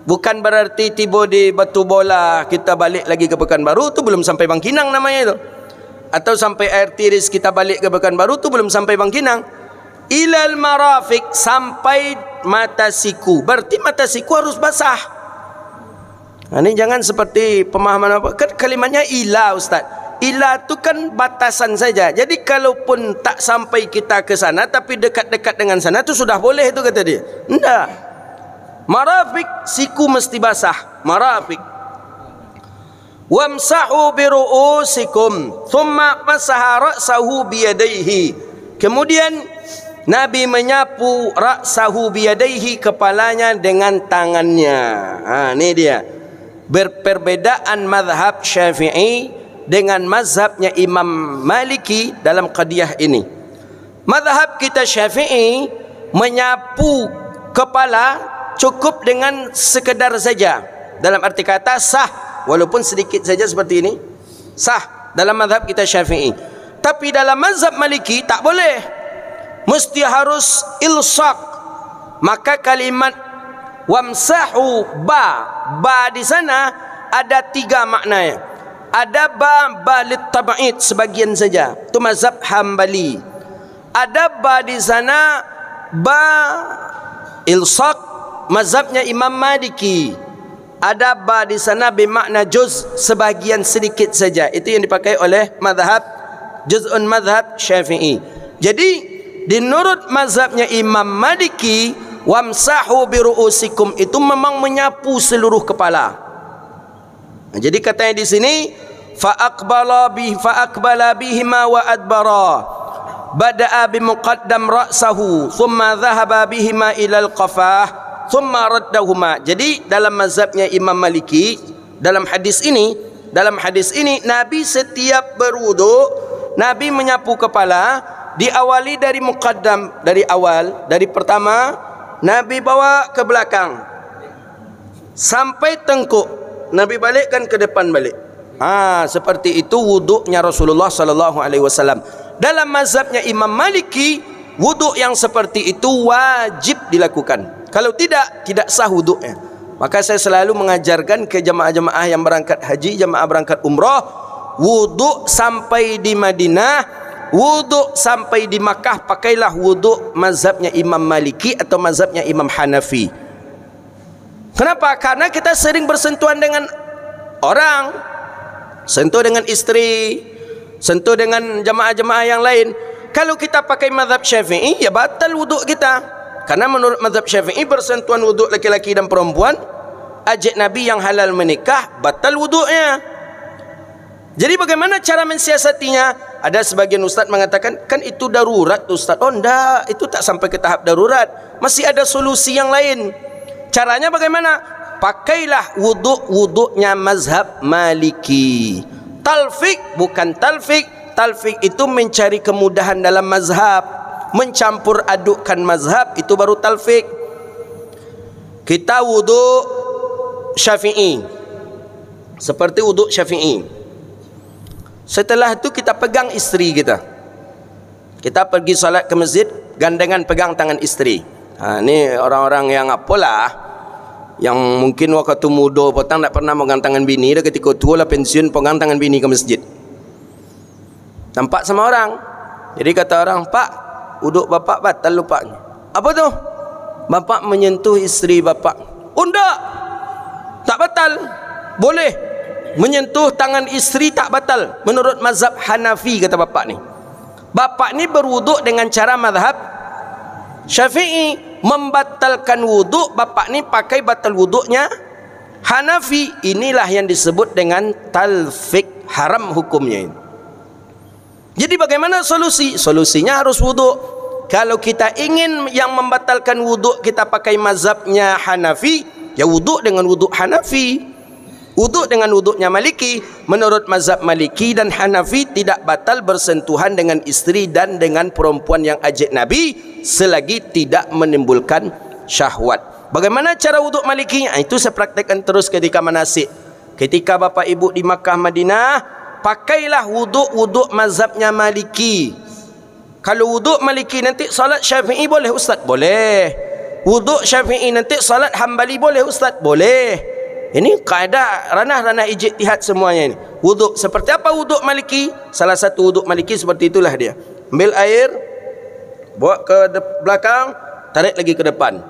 bukan berarti tiba di batu bola kita balik lagi ke pekan baru tu belum sampai bangkinang namanya itu atau sampai air tiris kita balik ke pekan baru tu belum sampai bangkinang ilal marafik sampai mata siku. Berarti mata siku harus basah. Nah, ha, ini jangan seperti pemahaman apa? Kan kalimatnya ilah, ustaz. Ilah tu kan batasan saja. Jadi kalaupun tak sampai kita ke sana tapi dekat-dekat dengan sana tu sudah boleh itu kata dia. Tidak. Marafik siku mesti basah. Marafik. Wamsahu biru ru'usikum thumma masaha ra'sahu bi Kemudian Nabi menyapu raksahu biyadaihi kepalanya dengan tangannya. Ha, ini dia. Berperbedaan madhab syafi'i dengan mazhabnya Imam Maliki dalam qadiyah ini. Madhab kita syafi'i menyapu kepala cukup dengan sekedar saja. Dalam arti kata sah. Walaupun sedikit saja seperti ini. Sah dalam madhab kita syafi'i. Tapi dalam mazhab Maliki tak boleh. Tak boleh mesti harus ilsaq maka kalimat wamsahu ba ba di sana ada tiga maknanya ada ba ba litabaid sebagian saja itu mazhab hambali ada ba di sana ba ilsaq mazhabnya imam maliki ada ba di sana bermakna juz sebahagian sedikit saja itu yang dipakai oleh mazhab juzun mazhab syafi'i jadi dinurut mazhabnya Imam Maliki wamsahu biruusikum itu memang menyapu seluruh kepala nah, jadi katanya di sini faakbala bi faakbala ma wa adbara bada'a bi muqaddam ra'sahu thumma dhahaba bihima ila al-qafah thumma raddahuma jadi dalam mazhabnya Imam Maliki dalam hadis ini dalam hadis ini Nabi setiap berwudu Nabi menyapu kepala diawali dari muqaddam dari awal dari pertama nabi bawa ke belakang sampai tengkuk nabi balikkan ke depan balik ha seperti itu wuduknya Rasulullah sallallahu alaihi wasallam dalam mazhabnya Imam Maliki wuduk yang seperti itu wajib dilakukan kalau tidak tidak sah wuduknya maka saya selalu mengajarkan ke jemaah-jemaah yang berangkat haji jemaah berangkat umrah wuduk sampai di Madinah wuduk sampai di Makkah pakailah wuduk mazhabnya Imam Maliki atau mazhabnya Imam Hanafi kenapa? karena kita sering bersentuhan dengan orang sentuh dengan istri sentuh dengan jemaah-jemaah yang lain kalau kita pakai mazhab syafi'i ya batal wuduk kita karena menurut mazhab syafi'i bersentuhan wuduk laki-laki dan perempuan ajak Nabi yang halal menikah batal wuduknya jadi bagaimana cara mensiasatinya? ada sebagian ustaz mengatakan kan itu darurat ustaz oh enggak itu tak sampai ke tahap darurat masih ada solusi yang lain caranya bagaimana pakailah wuduk wuduknya mazhab maliki talfik bukan talfik talfik itu mencari kemudahan dalam mazhab mencampur adukkan mazhab itu baru talfik kita wuduk syafi'i seperti wuduk syafi'i Setelah itu kita pegang isteri kita. Kita pergi solat ke masjid, gandengan pegang tangan isteri. Ha, ini orang-orang yang apalah, yang mungkin waktu muda petang tak pernah pegang tangan bini, dah ketika tua lah pensiun pegang tangan bini ke masjid. Nampak sama orang. Jadi kata orang, Pak, uduk bapak batal lupa. Apa tu? Bapak menyentuh isteri bapak. Undak. Tak batal. Boleh menyentuh tangan isteri tak batal menurut mazhab Hanafi kata bapak ni bapak ni berwuduk dengan cara mazhab Syafi'i membatalkan wuduk bapak ni pakai batal wuduknya Hanafi inilah yang disebut dengan talfik haram hukumnya ini jadi bagaimana solusi? Solusinya harus wuduk. Kalau kita ingin yang membatalkan wuduk kita pakai mazhabnya Hanafi, ya wuduk dengan wuduk Hanafi. Uduk dengan uduknya Maliki menurut mazhab Maliki dan Hanafi tidak batal bersentuhan dengan istri dan dengan perempuan yang ajik Nabi selagi tidak menimbulkan syahwat. Bagaimana cara uduk Maliki? Ah, itu saya praktekkan terus ketika manasik. Ketika bapak ibu di Makkah Madinah, pakailah uduk uduk mazhabnya Maliki. Kalau uduk Maliki nanti salat Syafi'i boleh ustaz? Boleh. uduk Syafi'i nanti salat Hambali boleh ustaz? Boleh. Ini kaedah ranah-ranah ijtihad semuanya ini. Wuduk seperti apa wuduk Maliki? Salah satu wuduk Maliki seperti itulah dia. Ambil air, buat ke belakang, tarik lagi ke depan.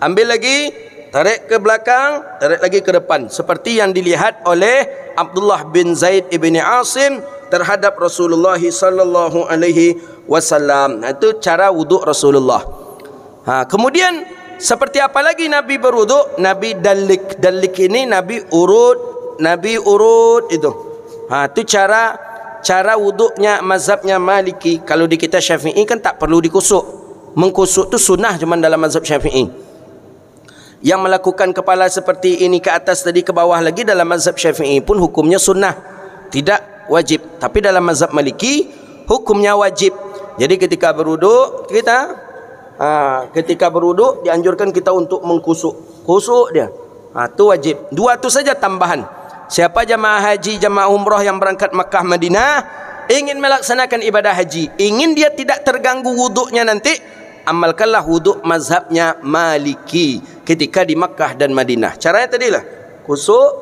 Ambil lagi, tarik ke belakang, tarik lagi ke depan. Seperti yang dilihat oleh Abdullah bin Zaid ibni Asim terhadap Rasulullah sallallahu alaihi wasallam. Itu cara wuduk Rasulullah. Ha, kemudian seperti apa lagi Nabi berwuduk? Nabi dalik. Dalik ini Nabi urut. Nabi urut itu. Ha, itu cara cara wuduknya mazhabnya maliki. Kalau di kita syafi'i kan tak perlu dikusuk. Mengkusuk tu sunnah cuma dalam mazhab syafi'i. Yang melakukan kepala seperti ini ke atas tadi ke bawah lagi dalam mazhab syafi'i pun hukumnya sunnah. Tidak wajib. Tapi dalam mazhab maliki hukumnya wajib. Jadi ketika berwuduk kita ha, ketika beruduk dianjurkan kita untuk mengkusuk kusuk dia ha, tu wajib dua tu saja tambahan siapa jemaah haji jemaah umrah yang berangkat Mekah Madinah ingin melaksanakan ibadah haji ingin dia tidak terganggu wuduknya nanti amalkanlah wuduk mazhabnya maliki ketika di Mekah dan Madinah caranya tadilah kusuk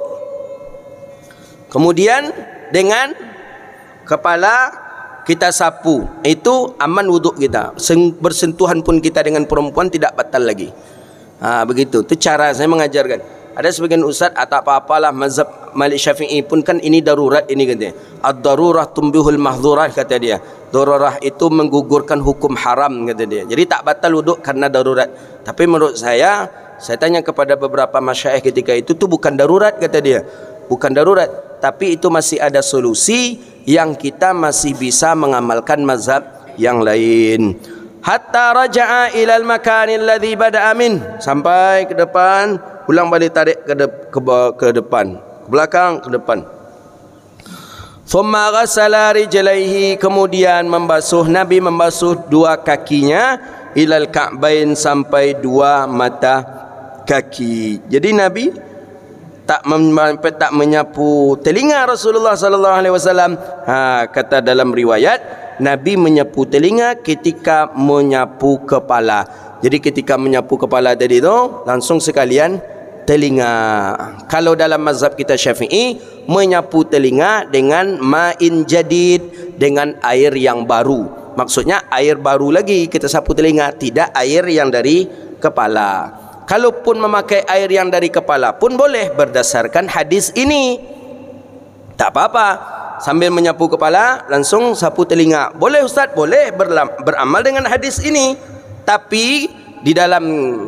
kemudian dengan kepala kita sapu itu aman wuduk kita bersentuhan pun kita dengan perempuan tidak batal lagi ha, begitu itu cara saya mengajarkan ada sebagian ustaz atau ah, apa-apalah mazhab Malik Syafi'i pun kan ini darurat ini kata ad-darurah tumbihul mahdhurah kata dia darurah itu menggugurkan hukum haram kata dia jadi tak batal wuduk karena darurat tapi menurut saya saya tanya kepada beberapa masyayikh ketika itu tu bukan darurat kata dia bukan darurat tapi itu masih ada solusi yang kita masih bisa mengamalkan mazhab yang lain hatta raja'a ilal makanil ladhi bada'a Amin. sampai ke depan ulang balik tarik ke, de, ke, ke depan ke belakang ke depan thumma ghassala rijlaihi kemudian membasuh nabi membasuh dua kakinya ilal ka'bain sampai dua mata kaki jadi nabi tak tak menyapu telinga Rasulullah sallallahu alaihi wasallam ha kata dalam riwayat nabi menyapu telinga ketika menyapu kepala jadi ketika menyapu kepala tadi tu langsung sekalian telinga kalau dalam mazhab kita Syafi'i menyapu telinga dengan ma'in jadid dengan air yang baru maksudnya air baru lagi kita sapu telinga tidak air yang dari kepala kalaupun memakai air yang dari kepala pun boleh berdasarkan hadis ini tak apa-apa sambil menyapu kepala langsung sapu telinga boleh ustaz boleh beramal dengan hadis ini tapi di dalam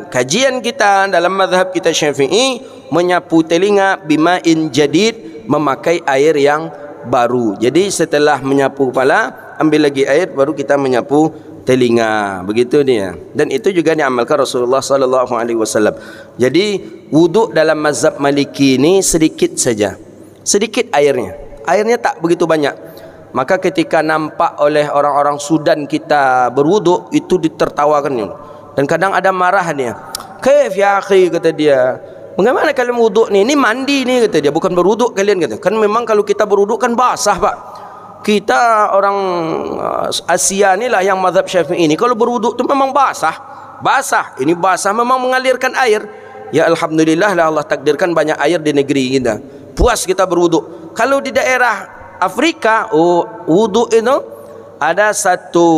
kajian kita dalam mazhab kita syafi'i menyapu telinga bima in jadid memakai air yang baru jadi setelah menyapu kepala ambil lagi air baru kita menyapu telinga ah, begitu dia ah. dan itu juga diamalkan Rasulullah sallallahu alaihi wasallam jadi wuduk dalam mazhab maliki ini sedikit saja sedikit airnya airnya tak begitu banyak maka ketika nampak oleh orang-orang Sudan kita berwuduk itu ditertawakan dan kadang ada marah dia ah. kaif ya akhi kata dia Bagaimana kalian wuduk ni? Ini mandi ni kata dia. Bukan berwuduk kalian kata. Kan memang kalau kita berwuduk kan basah pak kita orang uh, Asia ni lah yang mazhab syafi'i ni kalau berwuduk tu memang basah basah ini basah memang mengalirkan air ya Alhamdulillah lah Allah takdirkan banyak air di negeri kita puas kita berwuduk kalau di daerah Afrika oh, wuduk itu ada satu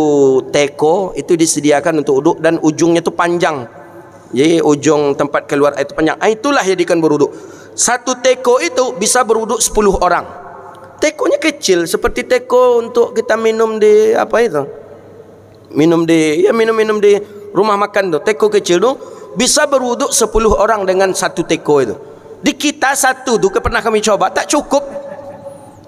teko itu disediakan untuk wuduk dan ujungnya itu panjang jadi ujung tempat keluar air itu panjang ah, itulah yang dikan berwuduk satu teko itu bisa berwuduk 10 orang tekonya kecil seperti teko untuk kita minum di apa itu minum di ya minum-minum di rumah makan tuh teko kecil tuh bisa berwuduk 10 orang dengan satu teko itu di kita satu tuh pernah kami coba tak cukup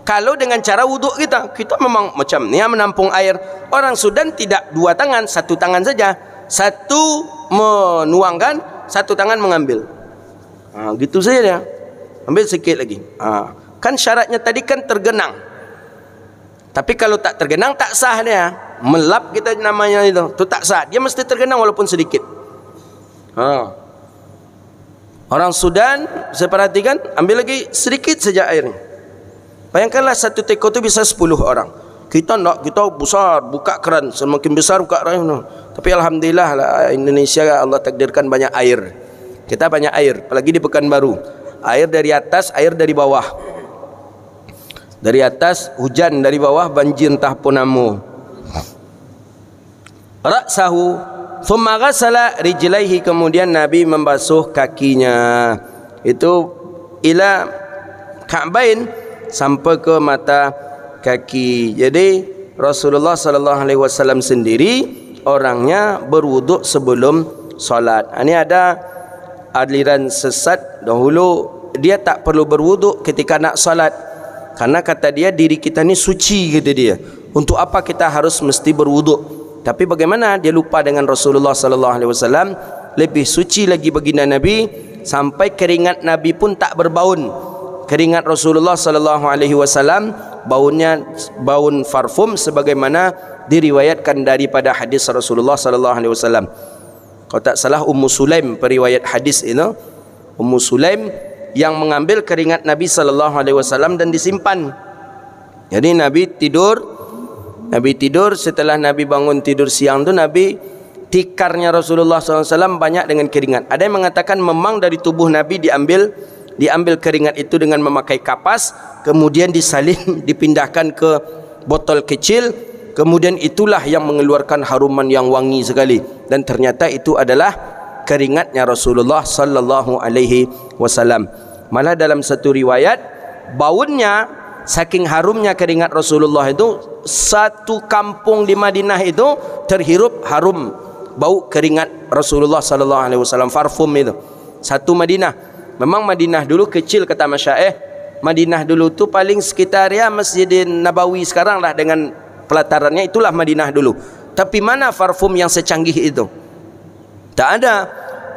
kalau dengan cara wuduk kita kita memang macam ya menampung air orang Sudan tidak dua tangan satu tangan saja satu menuangkan satu tangan mengambil ah, gitu saja ya. ambil sikit lagi ah. kan syaratnya tadi kan tergenang tapi kalau tak tergenang tak sah dia melap kita namanya itu tu tak sah dia mesti tergenang walaupun sedikit ha. orang Sudan saya perhatikan ambil lagi sedikit saja airnya bayangkanlah satu teko tu bisa sepuluh orang kita nak kita besar buka keran semakin besar buka keran tapi alhamdulillah lah Indonesia Allah takdirkan banyak air kita banyak air apalagi di Pekanbaru air dari atas air dari bawah dari atas hujan dari bawah banjir entah pun namo raksahu thumma ghasala rijlaihi kemudian nabi membasuh kakinya itu ila ka'bain sampai ke mata kaki jadi Rasulullah sallallahu alaihi wasallam sendiri orangnya berwuduk sebelum solat. Ah, ini ada aliran sesat dahulu dia tak perlu berwuduk ketika nak solat. Karena kata dia diri kita ni suci kata dia. Untuk apa kita harus mesti berwuduk? Tapi bagaimana dia lupa dengan Rasulullah sallallahu alaihi wasallam lebih suci lagi bagi Nabi sampai keringat Nabi pun tak berbaun. Keringat Rasulullah sallallahu alaihi wasallam baunya baun parfum sebagaimana diriwayatkan daripada hadis Rasulullah sallallahu alaihi wasallam. Kalau tak salah Ummu Sulaim periwayat hadis ini. Ummu Sulaim yang mengambil keringat Nabi sallallahu alaihi wasallam dan disimpan. Jadi Nabi tidur Nabi tidur setelah Nabi bangun tidur siang tu Nabi tikarnya Rasulullah Sallallahu Alaihi Wasallam banyak dengan keringat. Ada yang mengatakan memang dari tubuh Nabi diambil diambil keringat itu dengan memakai kapas kemudian disalin dipindahkan ke botol kecil kemudian itulah yang mengeluarkan haruman yang wangi sekali dan ternyata itu adalah keringatnya Rasulullah sallallahu alaihi wasallam. Malah dalam satu riwayat baunya saking harumnya keringat Rasulullah itu satu kampung di Madinah itu terhirup harum bau keringat Rasulullah sallallahu alaihi wasallam parfum itu. Satu Madinah. Memang Madinah dulu kecil kata Masyaikh. Madinah dulu tu paling sekitar ya Masjid Nabawi sekarang lah dengan pelatarannya itulah Madinah dulu. Tapi mana parfum yang secanggih itu? Tak ada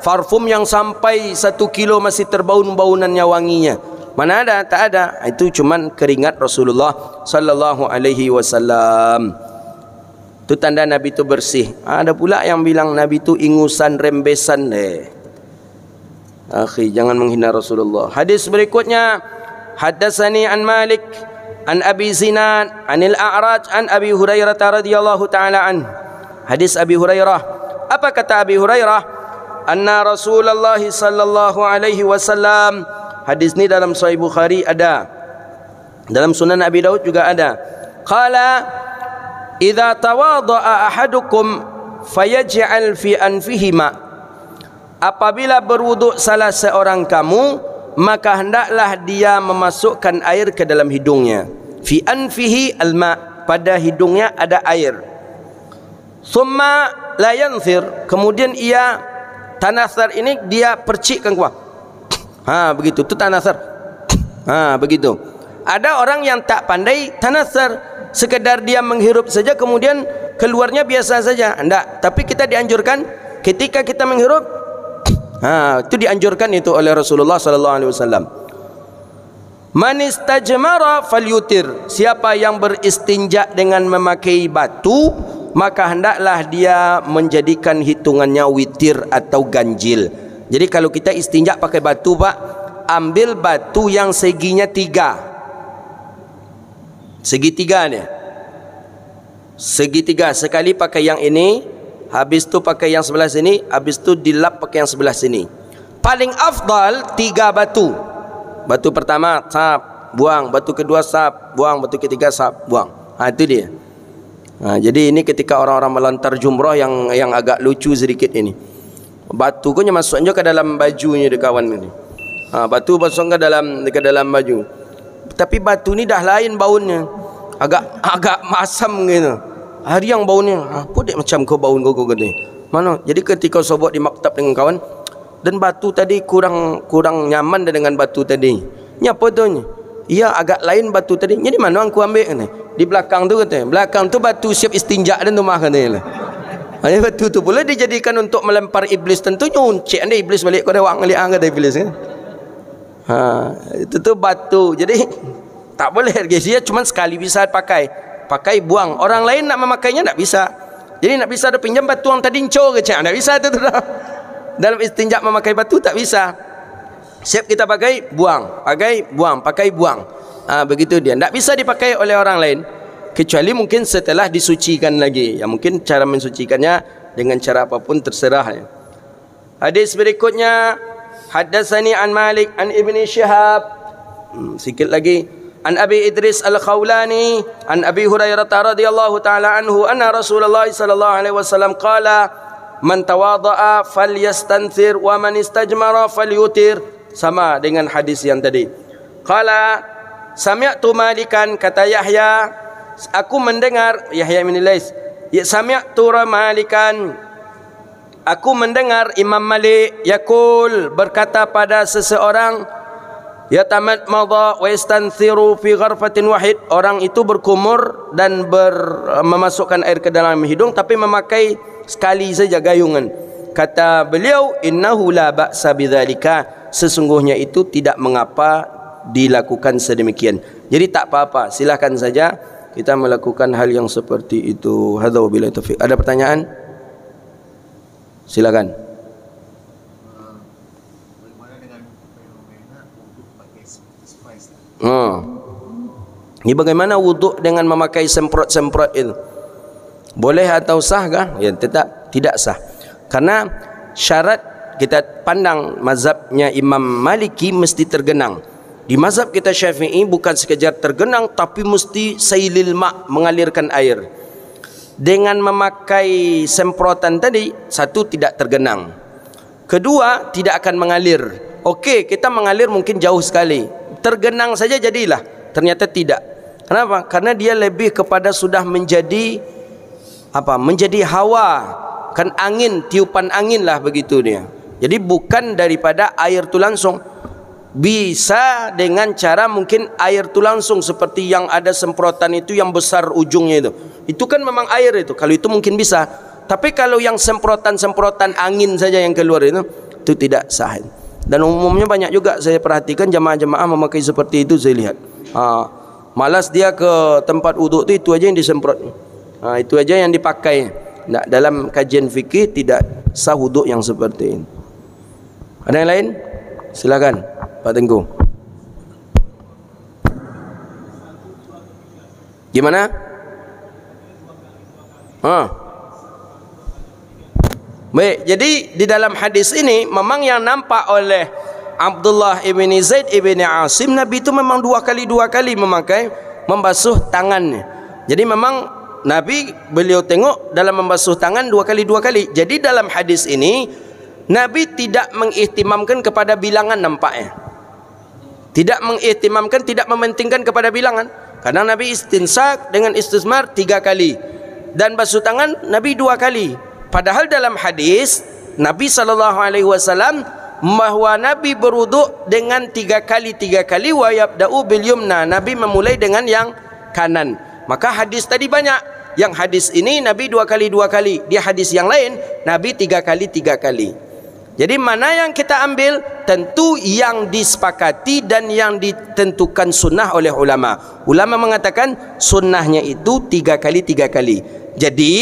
parfum yang sampai satu kilo masih terbaun-baunannya wanginya. Mana ada? Tak ada. Itu cuma keringat Rasulullah sallallahu alaihi wasallam. Itu tanda Nabi itu bersih. Ada pula yang bilang Nabi itu ingusan rembesan. Eh. Akhi, jangan menghina Rasulullah. Hadis berikutnya. Haddasani an Malik. An Abi Zinad. Anil A'raj. An Abi Hurairah radhiyallahu ta'ala an. Hadis Abi Hurairah. Hadis Abi Hurairah. Apa kata Abi Hurairah? Anna Rasulullah sallallahu alaihi wasallam hadis ni dalam Sahih Bukhari ada. Dalam Sunan Abi Daud juga ada. Qala idza tawadha'a ahadukum fayaj'al fi anfihi ma Apabila berwuduk salah seorang kamu maka hendaklah dia memasukkan air ke dalam hidungnya fi anfihi alma pada hidungnya ada air summa la yansir kemudian ia tanasar ini dia percikkan kuah ha begitu tu tanasar ha begitu ada orang yang tak pandai tanasar sekedar dia menghirup saja kemudian keluarnya biasa saja tidak tapi kita dianjurkan ketika kita menghirup ha itu dianjurkan itu oleh Rasulullah sallallahu alaihi wasallam Man istajmara falyutir. Siapa yang beristinja dengan memakai batu, maka hendaklah dia menjadikan hitungannya witir atau ganjil jadi kalau kita istinja pakai batu pak ambil batu yang seginya tiga segi tiga ni segi tiga sekali pakai yang ini habis tu pakai yang sebelah sini habis tu dilap pakai yang sebelah sini paling afdal tiga batu batu pertama sap buang batu kedua sap buang batu ketiga sap buang ha, itu dia Ha, jadi ini ketika orang-orang melontar jumrah yang yang agak lucu sedikit ini. Batu kunya masuknya ke dalam bajunya dia kawan ini. Ha, batu masuk ke dalam ke dalam baju. Tapi batu ni dah lain baunya. Agak agak masam gitu. Hari yang baunya ha, apa dek macam kau baun kau gede. Mana? Jadi ketika sobat di maktab dengan kawan dan batu tadi kurang kurang nyaman dengan batu tadi. Ni apa tu ni? ia agak lain batu tadi jadi mana aku ambil ni? di belakang tu kata belakang tu batu siap istinjak dan rumah kata lah. ha, ni batu tu boleh dijadikan untuk melempar iblis tentunya uncik anda iblis balik kau dah wak ngelik ah, kata iblis kan ha, itu tu batu jadi tak boleh guys ya cuma sekali bisa pakai pakai buang orang lain nak memakainya tak bisa jadi nak bisa ada pinjam batu yang tadi encok ke cik tak bisa tu, tu dalam istinjak memakai batu tak bisa Siap kita pakai, buang. Pakai, buang. Pakai, buang. Ha, begitu dia. Tak bisa dipakai oleh orang lain. Kecuali mungkin setelah disucikan lagi. Ya, mungkin cara mensucikannya dengan cara apapun terserah. Hadis berikutnya. Haddasani an Malik an Ibni Syihab. Hmm, sikit lagi. An Abi Idris al Khawlani an Abi Hurairah radhiyallahu taala anhu anna Rasulullah sallallahu alaihi wasallam qala man tawadaa falyastanthir wa man istajmara falyutir sama dengan hadis yang tadi qala sami'tu malikan kata yahya aku mendengar yahya bin lais ya sami'tu malikan aku mendengar imam malik Yakul berkata pada seseorang Ya tamat madha western istanthiru fi gharfatin wahid orang itu berkumur dan ber, memasukkan air ke dalam hidung tapi memakai sekali saja gayungan kata beliau innahu la ba'sa bidzalika sesungguhnya itu tidak mengapa dilakukan sedemikian. Jadi tak apa-apa, silakan saja kita melakukan hal yang seperti itu. Hadza wabillahi taufik. Ada pertanyaan? Silakan. Hmm. Ini bagaimana wudhu dengan memakai semprot-semprot itu? Boleh atau sah kah? Ya, tetap tidak sah. Karena syarat kita pandang mazhabnya Imam Maliki mesti tergenang. Di mazhab kita Syafi'i bukan sekejar tergenang tapi mesti sayilil mak mengalirkan air. Dengan memakai semprotan tadi, satu tidak tergenang. Kedua, tidak akan mengalir. Okey, kita mengalir mungkin jauh sekali. Tergenang saja jadilah. Ternyata tidak. Kenapa? Karena dia lebih kepada sudah menjadi apa? Menjadi hawa kan angin tiupan anginlah begitu dia jadi bukan daripada air itu langsung. Bisa dengan cara mungkin air itu langsung seperti yang ada semprotan itu yang besar ujungnya itu. Itu kan memang air itu. Kalau itu mungkin bisa. Tapi kalau yang semprotan-semprotan angin saja yang keluar itu, itu tidak sah. Dan umumnya banyak juga saya perhatikan jemaah-jemaah memakai seperti itu saya lihat. Ha, malas dia ke tempat uduk itu, itu aja yang disemprot. Ha, itu aja yang dipakai. Nah, dalam kajian fikih tidak sah uduk yang seperti ini. Ada yang lain? Silakan Pak Tengku. Gimana? Ha. Baik, jadi di dalam hadis ini memang yang nampak oleh Abdullah ibn Zaid ibn Asim Nabi itu memang dua kali dua kali memakai membasuh tangannya. Jadi memang Nabi beliau tengok dalam membasuh tangan dua kali dua kali. Jadi dalam hadis ini Nabi tidak mengihtimamkan kepada bilangan nampaknya. Tidak mengihtimamkan, tidak mementingkan kepada bilangan. Karena Nabi istinsak dengan istismar tiga kali. Dan basuh tangan Nabi dua kali. Padahal dalam hadis, Nabi SAW bahwa Nabi beruduk dengan tiga kali tiga kali wayab da'u bil yumna Nabi memulai dengan yang kanan maka hadis tadi banyak yang hadis ini Nabi dua kali dua kali Dia hadis yang lain Nabi tiga kali tiga kali jadi mana yang kita ambil tentu yang disepakati dan yang ditentukan sunnah oleh ulama. Ulama mengatakan sunnahnya itu tiga kali tiga kali. Jadi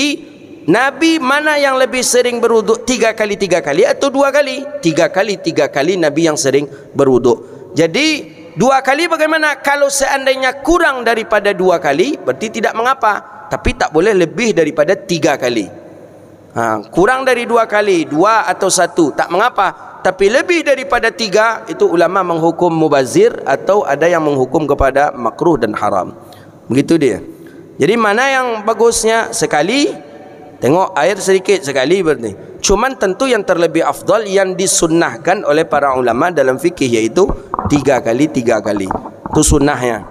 Nabi mana yang lebih sering beruduk tiga kali tiga kali atau dua kali tiga kali tiga kali Nabi yang sering beruduk. Jadi dua kali bagaimana? Kalau seandainya kurang daripada dua kali berarti tidak mengapa. Tapi tak boleh lebih daripada tiga kali ha, kurang dari dua kali dua atau satu tak mengapa tapi lebih daripada tiga itu ulama menghukum mubazir atau ada yang menghukum kepada makruh dan haram begitu dia jadi mana yang bagusnya sekali tengok air sedikit sekali berarti cuma tentu yang terlebih afdal yang disunnahkan oleh para ulama dalam fikih yaitu tiga kali tiga kali itu sunnahnya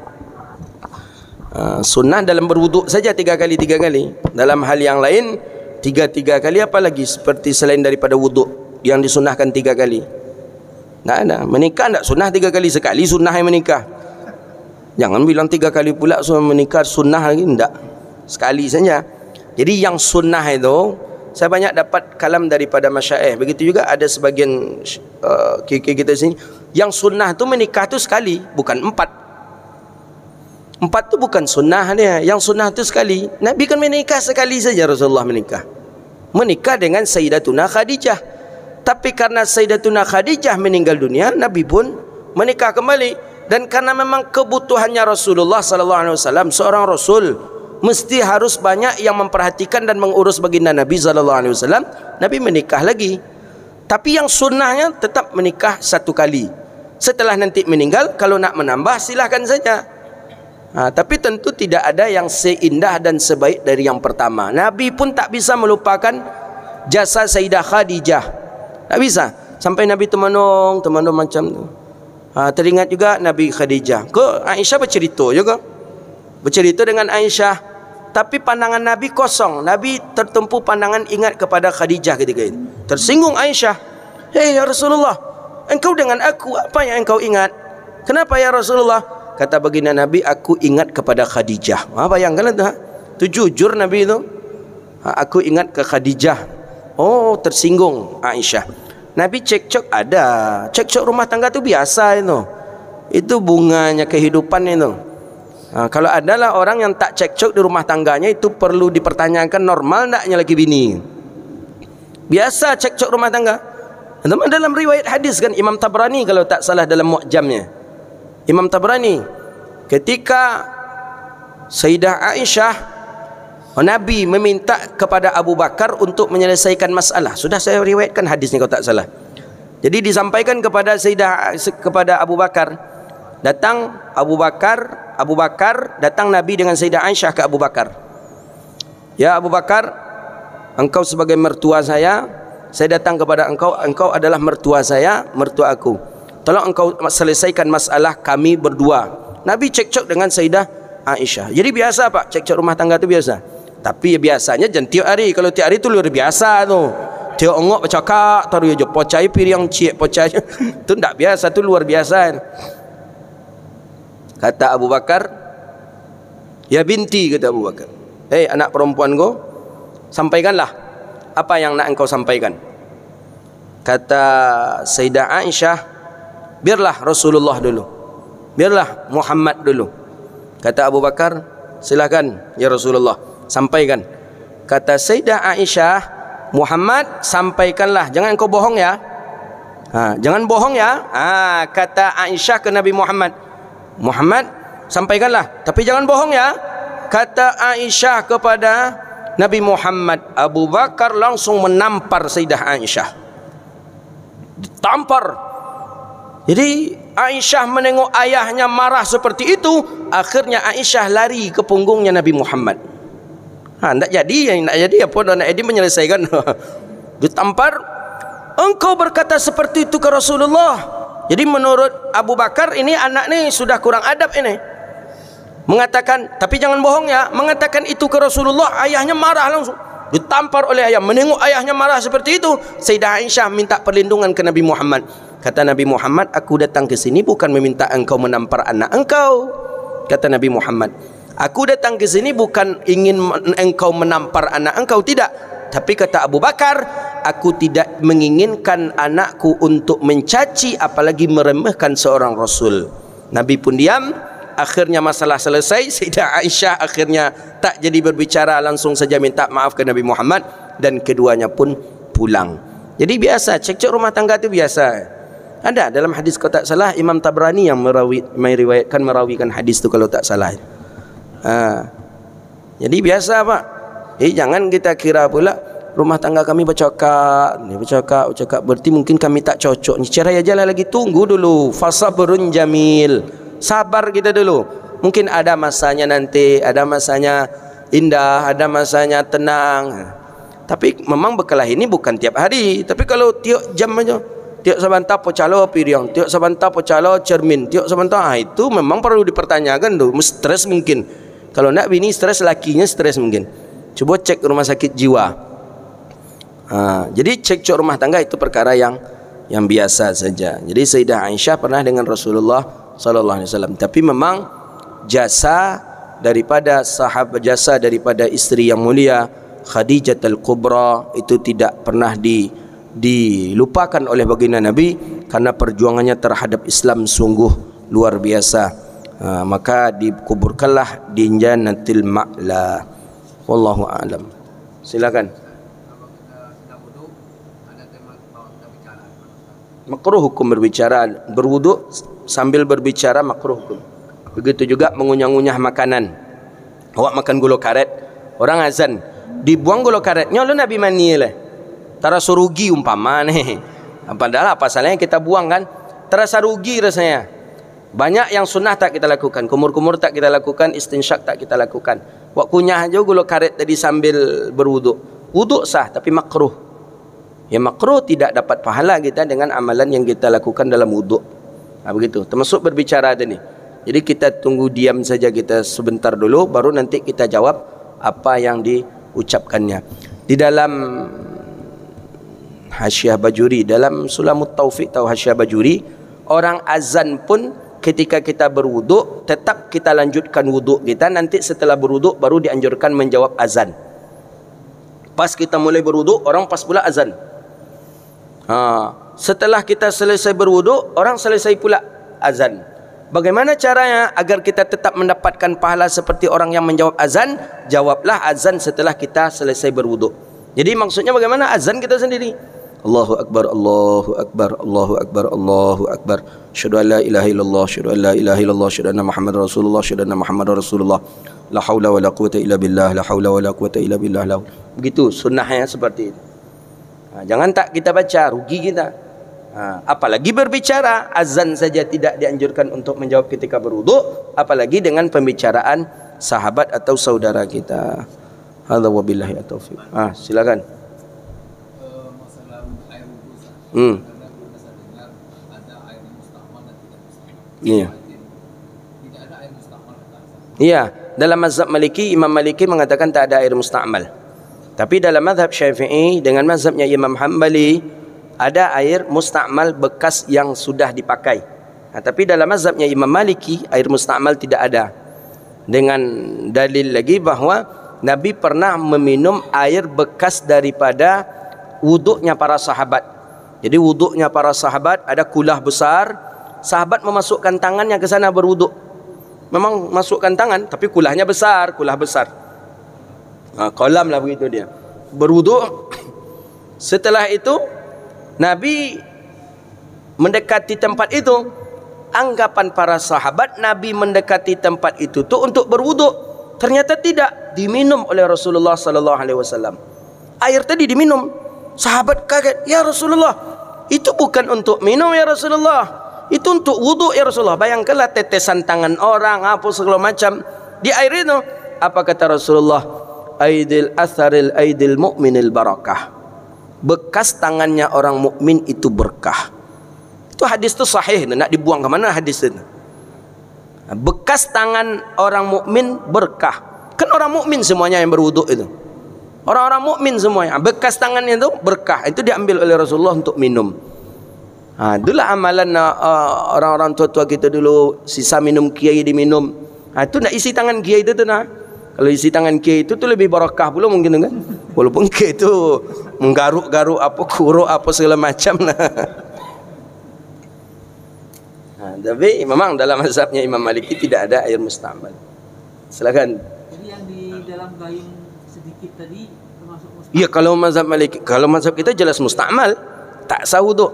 Uh, sunnah dalam berwuduk saja tiga kali tiga kali dalam hal yang lain tiga-tiga kali apalagi seperti selain daripada wuduk yang disunahkan tiga kali tak ada menikah tak sunnah tiga kali sekali sunnah yang menikah jangan bilang tiga kali pula so menikah sunnah lagi tak sekali saja jadi yang sunnah itu saya banyak dapat kalam daripada masyaih begitu juga ada sebagian uh, kiki kita sini yang sunnah tu menikah tu sekali bukan empat Empat tu bukan sunnah ni. Yang sunnah tu sekali. Nabi kan menikah sekali saja Rasulullah menikah. Menikah dengan Sayyidatuna Khadijah. Tapi karena Sayyidatuna Khadijah meninggal dunia, Nabi pun menikah kembali. Dan karena memang kebutuhannya Rasulullah sallallahu alaihi wasallam seorang rasul mesti harus banyak yang memperhatikan dan mengurus baginda Nabi sallallahu alaihi wasallam, Nabi menikah lagi. Tapi yang sunnahnya tetap menikah satu kali. Setelah nanti meninggal kalau nak menambah silakan saja. Ha, tapi tentu tidak ada yang seindah dan sebaik dari yang pertama. Nabi pun tak bisa melupakan jasa Sayyidah Khadijah. Tak bisa. Sampai Nabi temanong, temanong macam tu. Ha, teringat juga Nabi Khadijah. Ko, Aisyah bercerita juga. Bercerita dengan Aisyah. Tapi pandangan Nabi kosong. Nabi tertumpu pandangan ingat kepada Khadijah ketika itu. Tersinggung Aisyah. Hei ya Rasulullah. Engkau dengan aku apa yang engkau ingat? Kenapa ya Rasulullah kata baginda Nabi aku ingat kepada Khadijah ha, bayangkanlah tu ha? tujuh jur Nabi itu ha, aku ingat ke Khadijah oh tersinggung Aisyah Nabi cekcok ada cekcok rumah tangga tu biasa itu itu bunganya kehidupan itu ha, kalau adalah orang yang tak cekcok di rumah tangganya itu perlu dipertanyakan normal taknya lagi bini biasa cekcok rumah tangga dalam riwayat hadis kan Imam Tabrani kalau tak salah dalam mu'jamnya Imam Tabrani ketika Sayyidah Aisyah Nabi meminta kepada Abu Bakar untuk menyelesaikan masalah. Sudah saya riwayatkan hadis ni kalau tak salah. Jadi disampaikan kepada Sayyidah kepada Abu Bakar datang Abu Bakar, Abu Bakar datang Nabi dengan Sayyidah Aisyah ke Abu Bakar. Ya Abu Bakar, engkau sebagai mertua saya, saya datang kepada engkau, engkau adalah mertua saya, mertua aku tolong engkau selesaikan masalah kami berdua Nabi cekcok dengan Sayyidah Aisyah jadi biasa pak cekcok rumah tangga itu biasa tapi ya biasanya jangan hari kalau tiap hari itu luar biasa tu tiap ongok bercakap taruh ya je pocai piring cik pocai Tu tidak biasa tu luar biasa kata Abu Bakar ya binti kata Abu Bakar Hey eh, anak perempuan kau sampaikanlah apa yang nak engkau sampaikan kata Sayyidah Aisyah biarlah Rasulullah dulu biarlah Muhammad dulu kata Abu Bakar silakan ya Rasulullah sampaikan kata Sayyidah Aisyah Muhammad sampaikanlah jangan kau bohong ya ha, jangan bohong ya ha, kata Aisyah ke Nabi Muhammad Muhammad sampaikanlah tapi jangan bohong ya kata Aisyah kepada Nabi Muhammad Abu Bakar langsung menampar Sayyidah Aisyah ditampar jadi Aisyah menengok ayahnya marah seperti itu, akhirnya Aisyah lari ke punggungnya Nabi Muhammad. Ha, tak jadi, yang tak jadi apa ya, anak Edi menyelesaikan. Ditampar, engkau berkata seperti itu ke Rasulullah. Jadi menurut Abu Bakar ini anak ni sudah kurang adab ini. Mengatakan, tapi jangan bohong ya, mengatakan itu ke Rasulullah, ayahnya marah langsung. Ditampar oleh ayah, menengok ayahnya marah seperti itu. Sayyidah Aisyah minta perlindungan ke Nabi Muhammad. Kata Nabi Muhammad, aku datang ke sini bukan meminta engkau menampar anak engkau. Kata Nabi Muhammad, aku datang ke sini bukan ingin engkau menampar anak engkau, tidak. Tapi kata Abu Bakar, aku tidak menginginkan anakku untuk mencaci apalagi meremehkan seorang rasul. Nabi pun diam, akhirnya masalah selesai. Sayyidah Aisyah akhirnya tak jadi berbicara langsung saja minta maaf ke Nabi Muhammad dan keduanya pun pulang. Jadi biasa, cekcok rumah tangga itu biasa. Ada dalam hadis kalau tak salah Imam Tabrani yang merawi, meriwayatkan merawikan hadis itu kalau tak salah. Ha. Jadi biasa Pak. Eh jangan kita kira pula rumah tangga kami bercakap, ni bercakap, bercakap berarti mungkin kami tak cocok. cerai aja lah lagi tunggu dulu. Fasabrun jamil. Sabar kita dulu. Mungkin ada masanya nanti, ada masanya indah, ada masanya tenang. Tapi memang berkelahi ini bukan tiap hari. Tapi kalau tiap jam macam tiok sebentar pecalo piring tiok sebentar pecalo cermin tiok sebentar ah itu memang perlu dipertanyakan tu. stres mungkin kalau nak bini stres lakinya stres mungkin Cuba cek rumah sakit jiwa ah, jadi cek cek rumah tangga itu perkara yang yang biasa saja jadi Sayyidah Aisyah pernah dengan Rasulullah sallallahu alaihi wasallam tapi memang jasa daripada sahabat jasa daripada istri yang mulia Khadijah Al-Kubra itu tidak pernah di dilupakan oleh baginda Nabi karena perjuangannya terhadap Islam sungguh luar biasa. Ha, maka dikuburkanlah di Jannatil Ma'la. Wallahu a'lam. Silakan. Makruh hukum berbicara berwuduk sambil berbicara makruh hukum. Begitu juga mengunyah-unyah makanan. Awak makan gula karet, orang azan, dibuang gula karetnya lu Nabi mani lah. Le terasa rugi umpama ni padahal lah, salahnya kita buang kan terasa rugi rasanya banyak yang sunnah tak kita lakukan kumur-kumur tak kita lakukan istinsyak tak kita lakukan waktu kunyah je gula karet tadi sambil berwuduk wuduk sah tapi makruh Ya makruh tidak dapat pahala kita dengan amalan yang kita lakukan dalam wuduk. Ha, begitu. Termasuk berbicara tadi. Jadi kita tunggu diam saja kita sebentar dulu. Baru nanti kita jawab apa yang diucapkannya. Di dalam Hasyah Bajuri dalam Sulamut Taufik tahu Hasyah Bajuri orang azan pun ketika kita berwuduk tetap kita lanjutkan wuduk kita nanti setelah berwuduk baru dianjurkan menjawab azan pas kita mulai berwuduk orang pas pula azan ha. setelah kita selesai berwuduk orang selesai pula azan bagaimana caranya agar kita tetap mendapatkan pahala seperti orang yang menjawab azan jawablah azan setelah kita selesai berwuduk jadi maksudnya bagaimana azan kita sendiri Allahu akbar Allahu akbar Allahu akbar Allahu akbar syahadu alla ilaha illallah syahadu alla ilaha illallah syahadu anna muhammadar rasulullah syahadu anna muhammadar rasulullah la haula wala quwata illa billah la haula wala quwata illa billah la begitu sunnahnya seperti itu ha, jangan tak kita baca rugi kita ha, apalagi berbicara azan saja tidak dianjurkan untuk menjawab ketika beruduk, apalagi dengan pembicaraan sahabat atau saudara kita hadza wabillahi taufiq ah ha, silakan Hmm. Ya. Yeah. Iya, dalam mazhab Maliki Imam Maliki mengatakan tak ada air musta'mal. Tapi dalam mazhab Syafi'i dengan mazhabnya Imam Hambali ada air musta'mal bekas yang sudah dipakai. Nah, ha, tapi dalam mazhabnya Imam Maliki air musta'mal tidak ada. Dengan dalil lagi bahawa Nabi pernah meminum air bekas daripada wuduknya para sahabat. Jadi wuduknya para sahabat ada kulah besar. Sahabat memasukkan tangannya ke sana berwuduk. Memang masukkan tangan tapi kulahnya besar, kulah besar. Ha, kolam lah begitu dia. Berwuduk. Setelah itu Nabi mendekati tempat itu. Anggapan para sahabat Nabi mendekati tempat itu tu untuk berwuduk. Ternyata tidak diminum oleh Rasulullah sallallahu alaihi wasallam. Air tadi diminum Sahabat kaget Ya Rasulullah Itu bukan untuk minum ya Rasulullah Itu untuk wudhu ya Rasulullah Bayangkanlah tetesan tangan orang Apa segala macam Di air itu Apa kata Rasulullah Aidil Atharil aidil mu'minil barakah Bekas tangannya orang mukmin itu berkah Itu hadis itu sahih Nak dibuang ke mana hadis itu Bekas tangan orang mukmin berkah Kan orang mukmin semuanya yang berwuduk itu Orang-orang mukmin semua yang bekas tangannya itu berkah itu diambil oleh Rasulullah untuk minum. Ha, itulah amalan uh, orang-orang tua-tua kita dulu sisa minum kiai diminum. Ha, itu nak isi tangan kiai itu tu nak. Kalau isi tangan kiai itu tu lebih berkah pula mungkin kan. Walaupun kiai itu menggaruk-garuk apa kuruk apa segala macam lah. Ha, tapi memang dalam mazhabnya Imam Maliki tidak ada air mustamal. Silakan. Jadi yang di dalam gayung tadi Ya kalau mazhab Malik, kalau mazhab kita jelas mustahmal, tak sah wudu.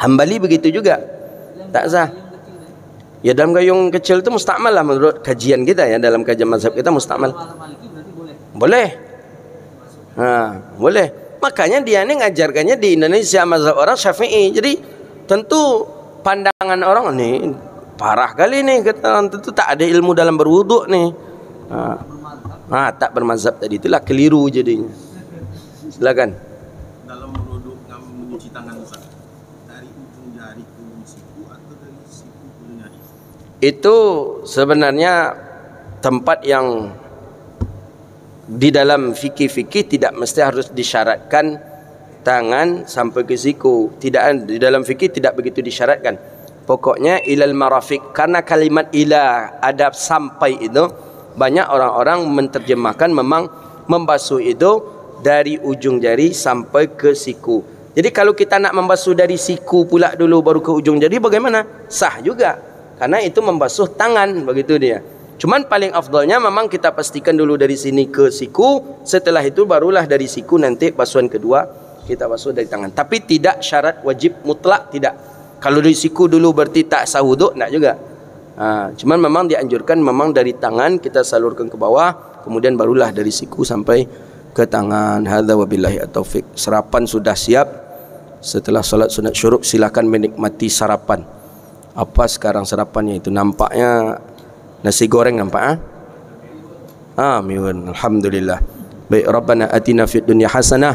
Hambali begitu juga. Tak sah. Ya dalam gayung kecil itu mustahmal lah menurut kajian kita ya dalam kajian mazhab kita mustahmal. Boleh. Nah, ha, boleh. Makanya dia ini ngajarkannya di Indonesia mazhab orang Syafi'i. Jadi tentu pandangan orang nih parah kali nih kata tentu tak ada ilmu dalam berwuduk nih. Ha. Nah. Ha, tak bermazhab tadi itulah keliru jadinya. Silakan. Dalam produk dan mencuci tangan Ustaz. Dari ujung jari ke ujung siku atau dari siku ke ujung jari? Itu sebenarnya tempat yang di dalam fikih-fikih tidak mesti harus disyaratkan tangan sampai ke siku. Tidak di dalam fikih tidak begitu disyaratkan. Pokoknya ilal marafiq karena kalimat ila ada sampai itu you know, banyak orang-orang menterjemahkan memang membasuh itu dari ujung jari sampai ke siku. Jadi kalau kita nak membasuh dari siku pula dulu baru ke ujung jari bagaimana? Sah juga. Karena itu membasuh tangan begitu dia. Cuma paling afdolnya memang kita pastikan dulu dari sini ke siku. Setelah itu barulah dari siku nanti basuhan kedua kita basuh dari tangan. Tapi tidak syarat wajib mutlak tidak. Kalau dari siku dulu berarti tak sah wuduk, nak juga. Ha, cuman memang dianjurkan memang dari tangan kita salurkan ke bawah, kemudian barulah dari siku sampai ke tangan. Hada Hadza atau fik. Sarapan sudah siap. Setelah solat sunat syuruk silakan menikmati sarapan. Apa sekarang sarapannya itu? Nampaknya nasi goreng nampak ah. Ha? Amin. Alhamdulillah. Baik, Rabbana atina fid dunya hasanah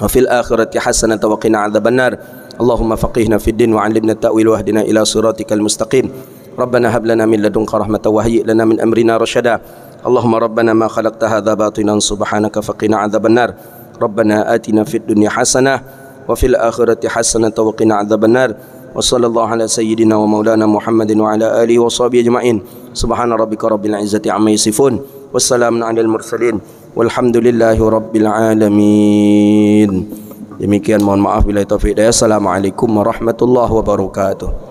wa fil akhirati hasanah wa ada benar. Allahumma faqihna fid din wa 'allimna ta'wil wahdina ila siratikal mustaqim. ربنا هب لنا من لدنك رحمة وهيئ لنا من أمرنا رشدا اللهم ربنا ما خلقت هذا باطلا سبحانك فقنا عذاب النار ربنا آتنا في الدنيا حسنة وفي الآخرة حسنة وقنا عذاب النار وصلى الله على سيدنا ومولانا محمد وعلى آله وصحبه أجمعين سبحان ربك رب العزة عما يصفون والسلام على المرسلين والحمد لله رب العالمين Demikian mohon maaf bila taufiq daya. Assalamualaikum warahmatullahi wabarakatuh.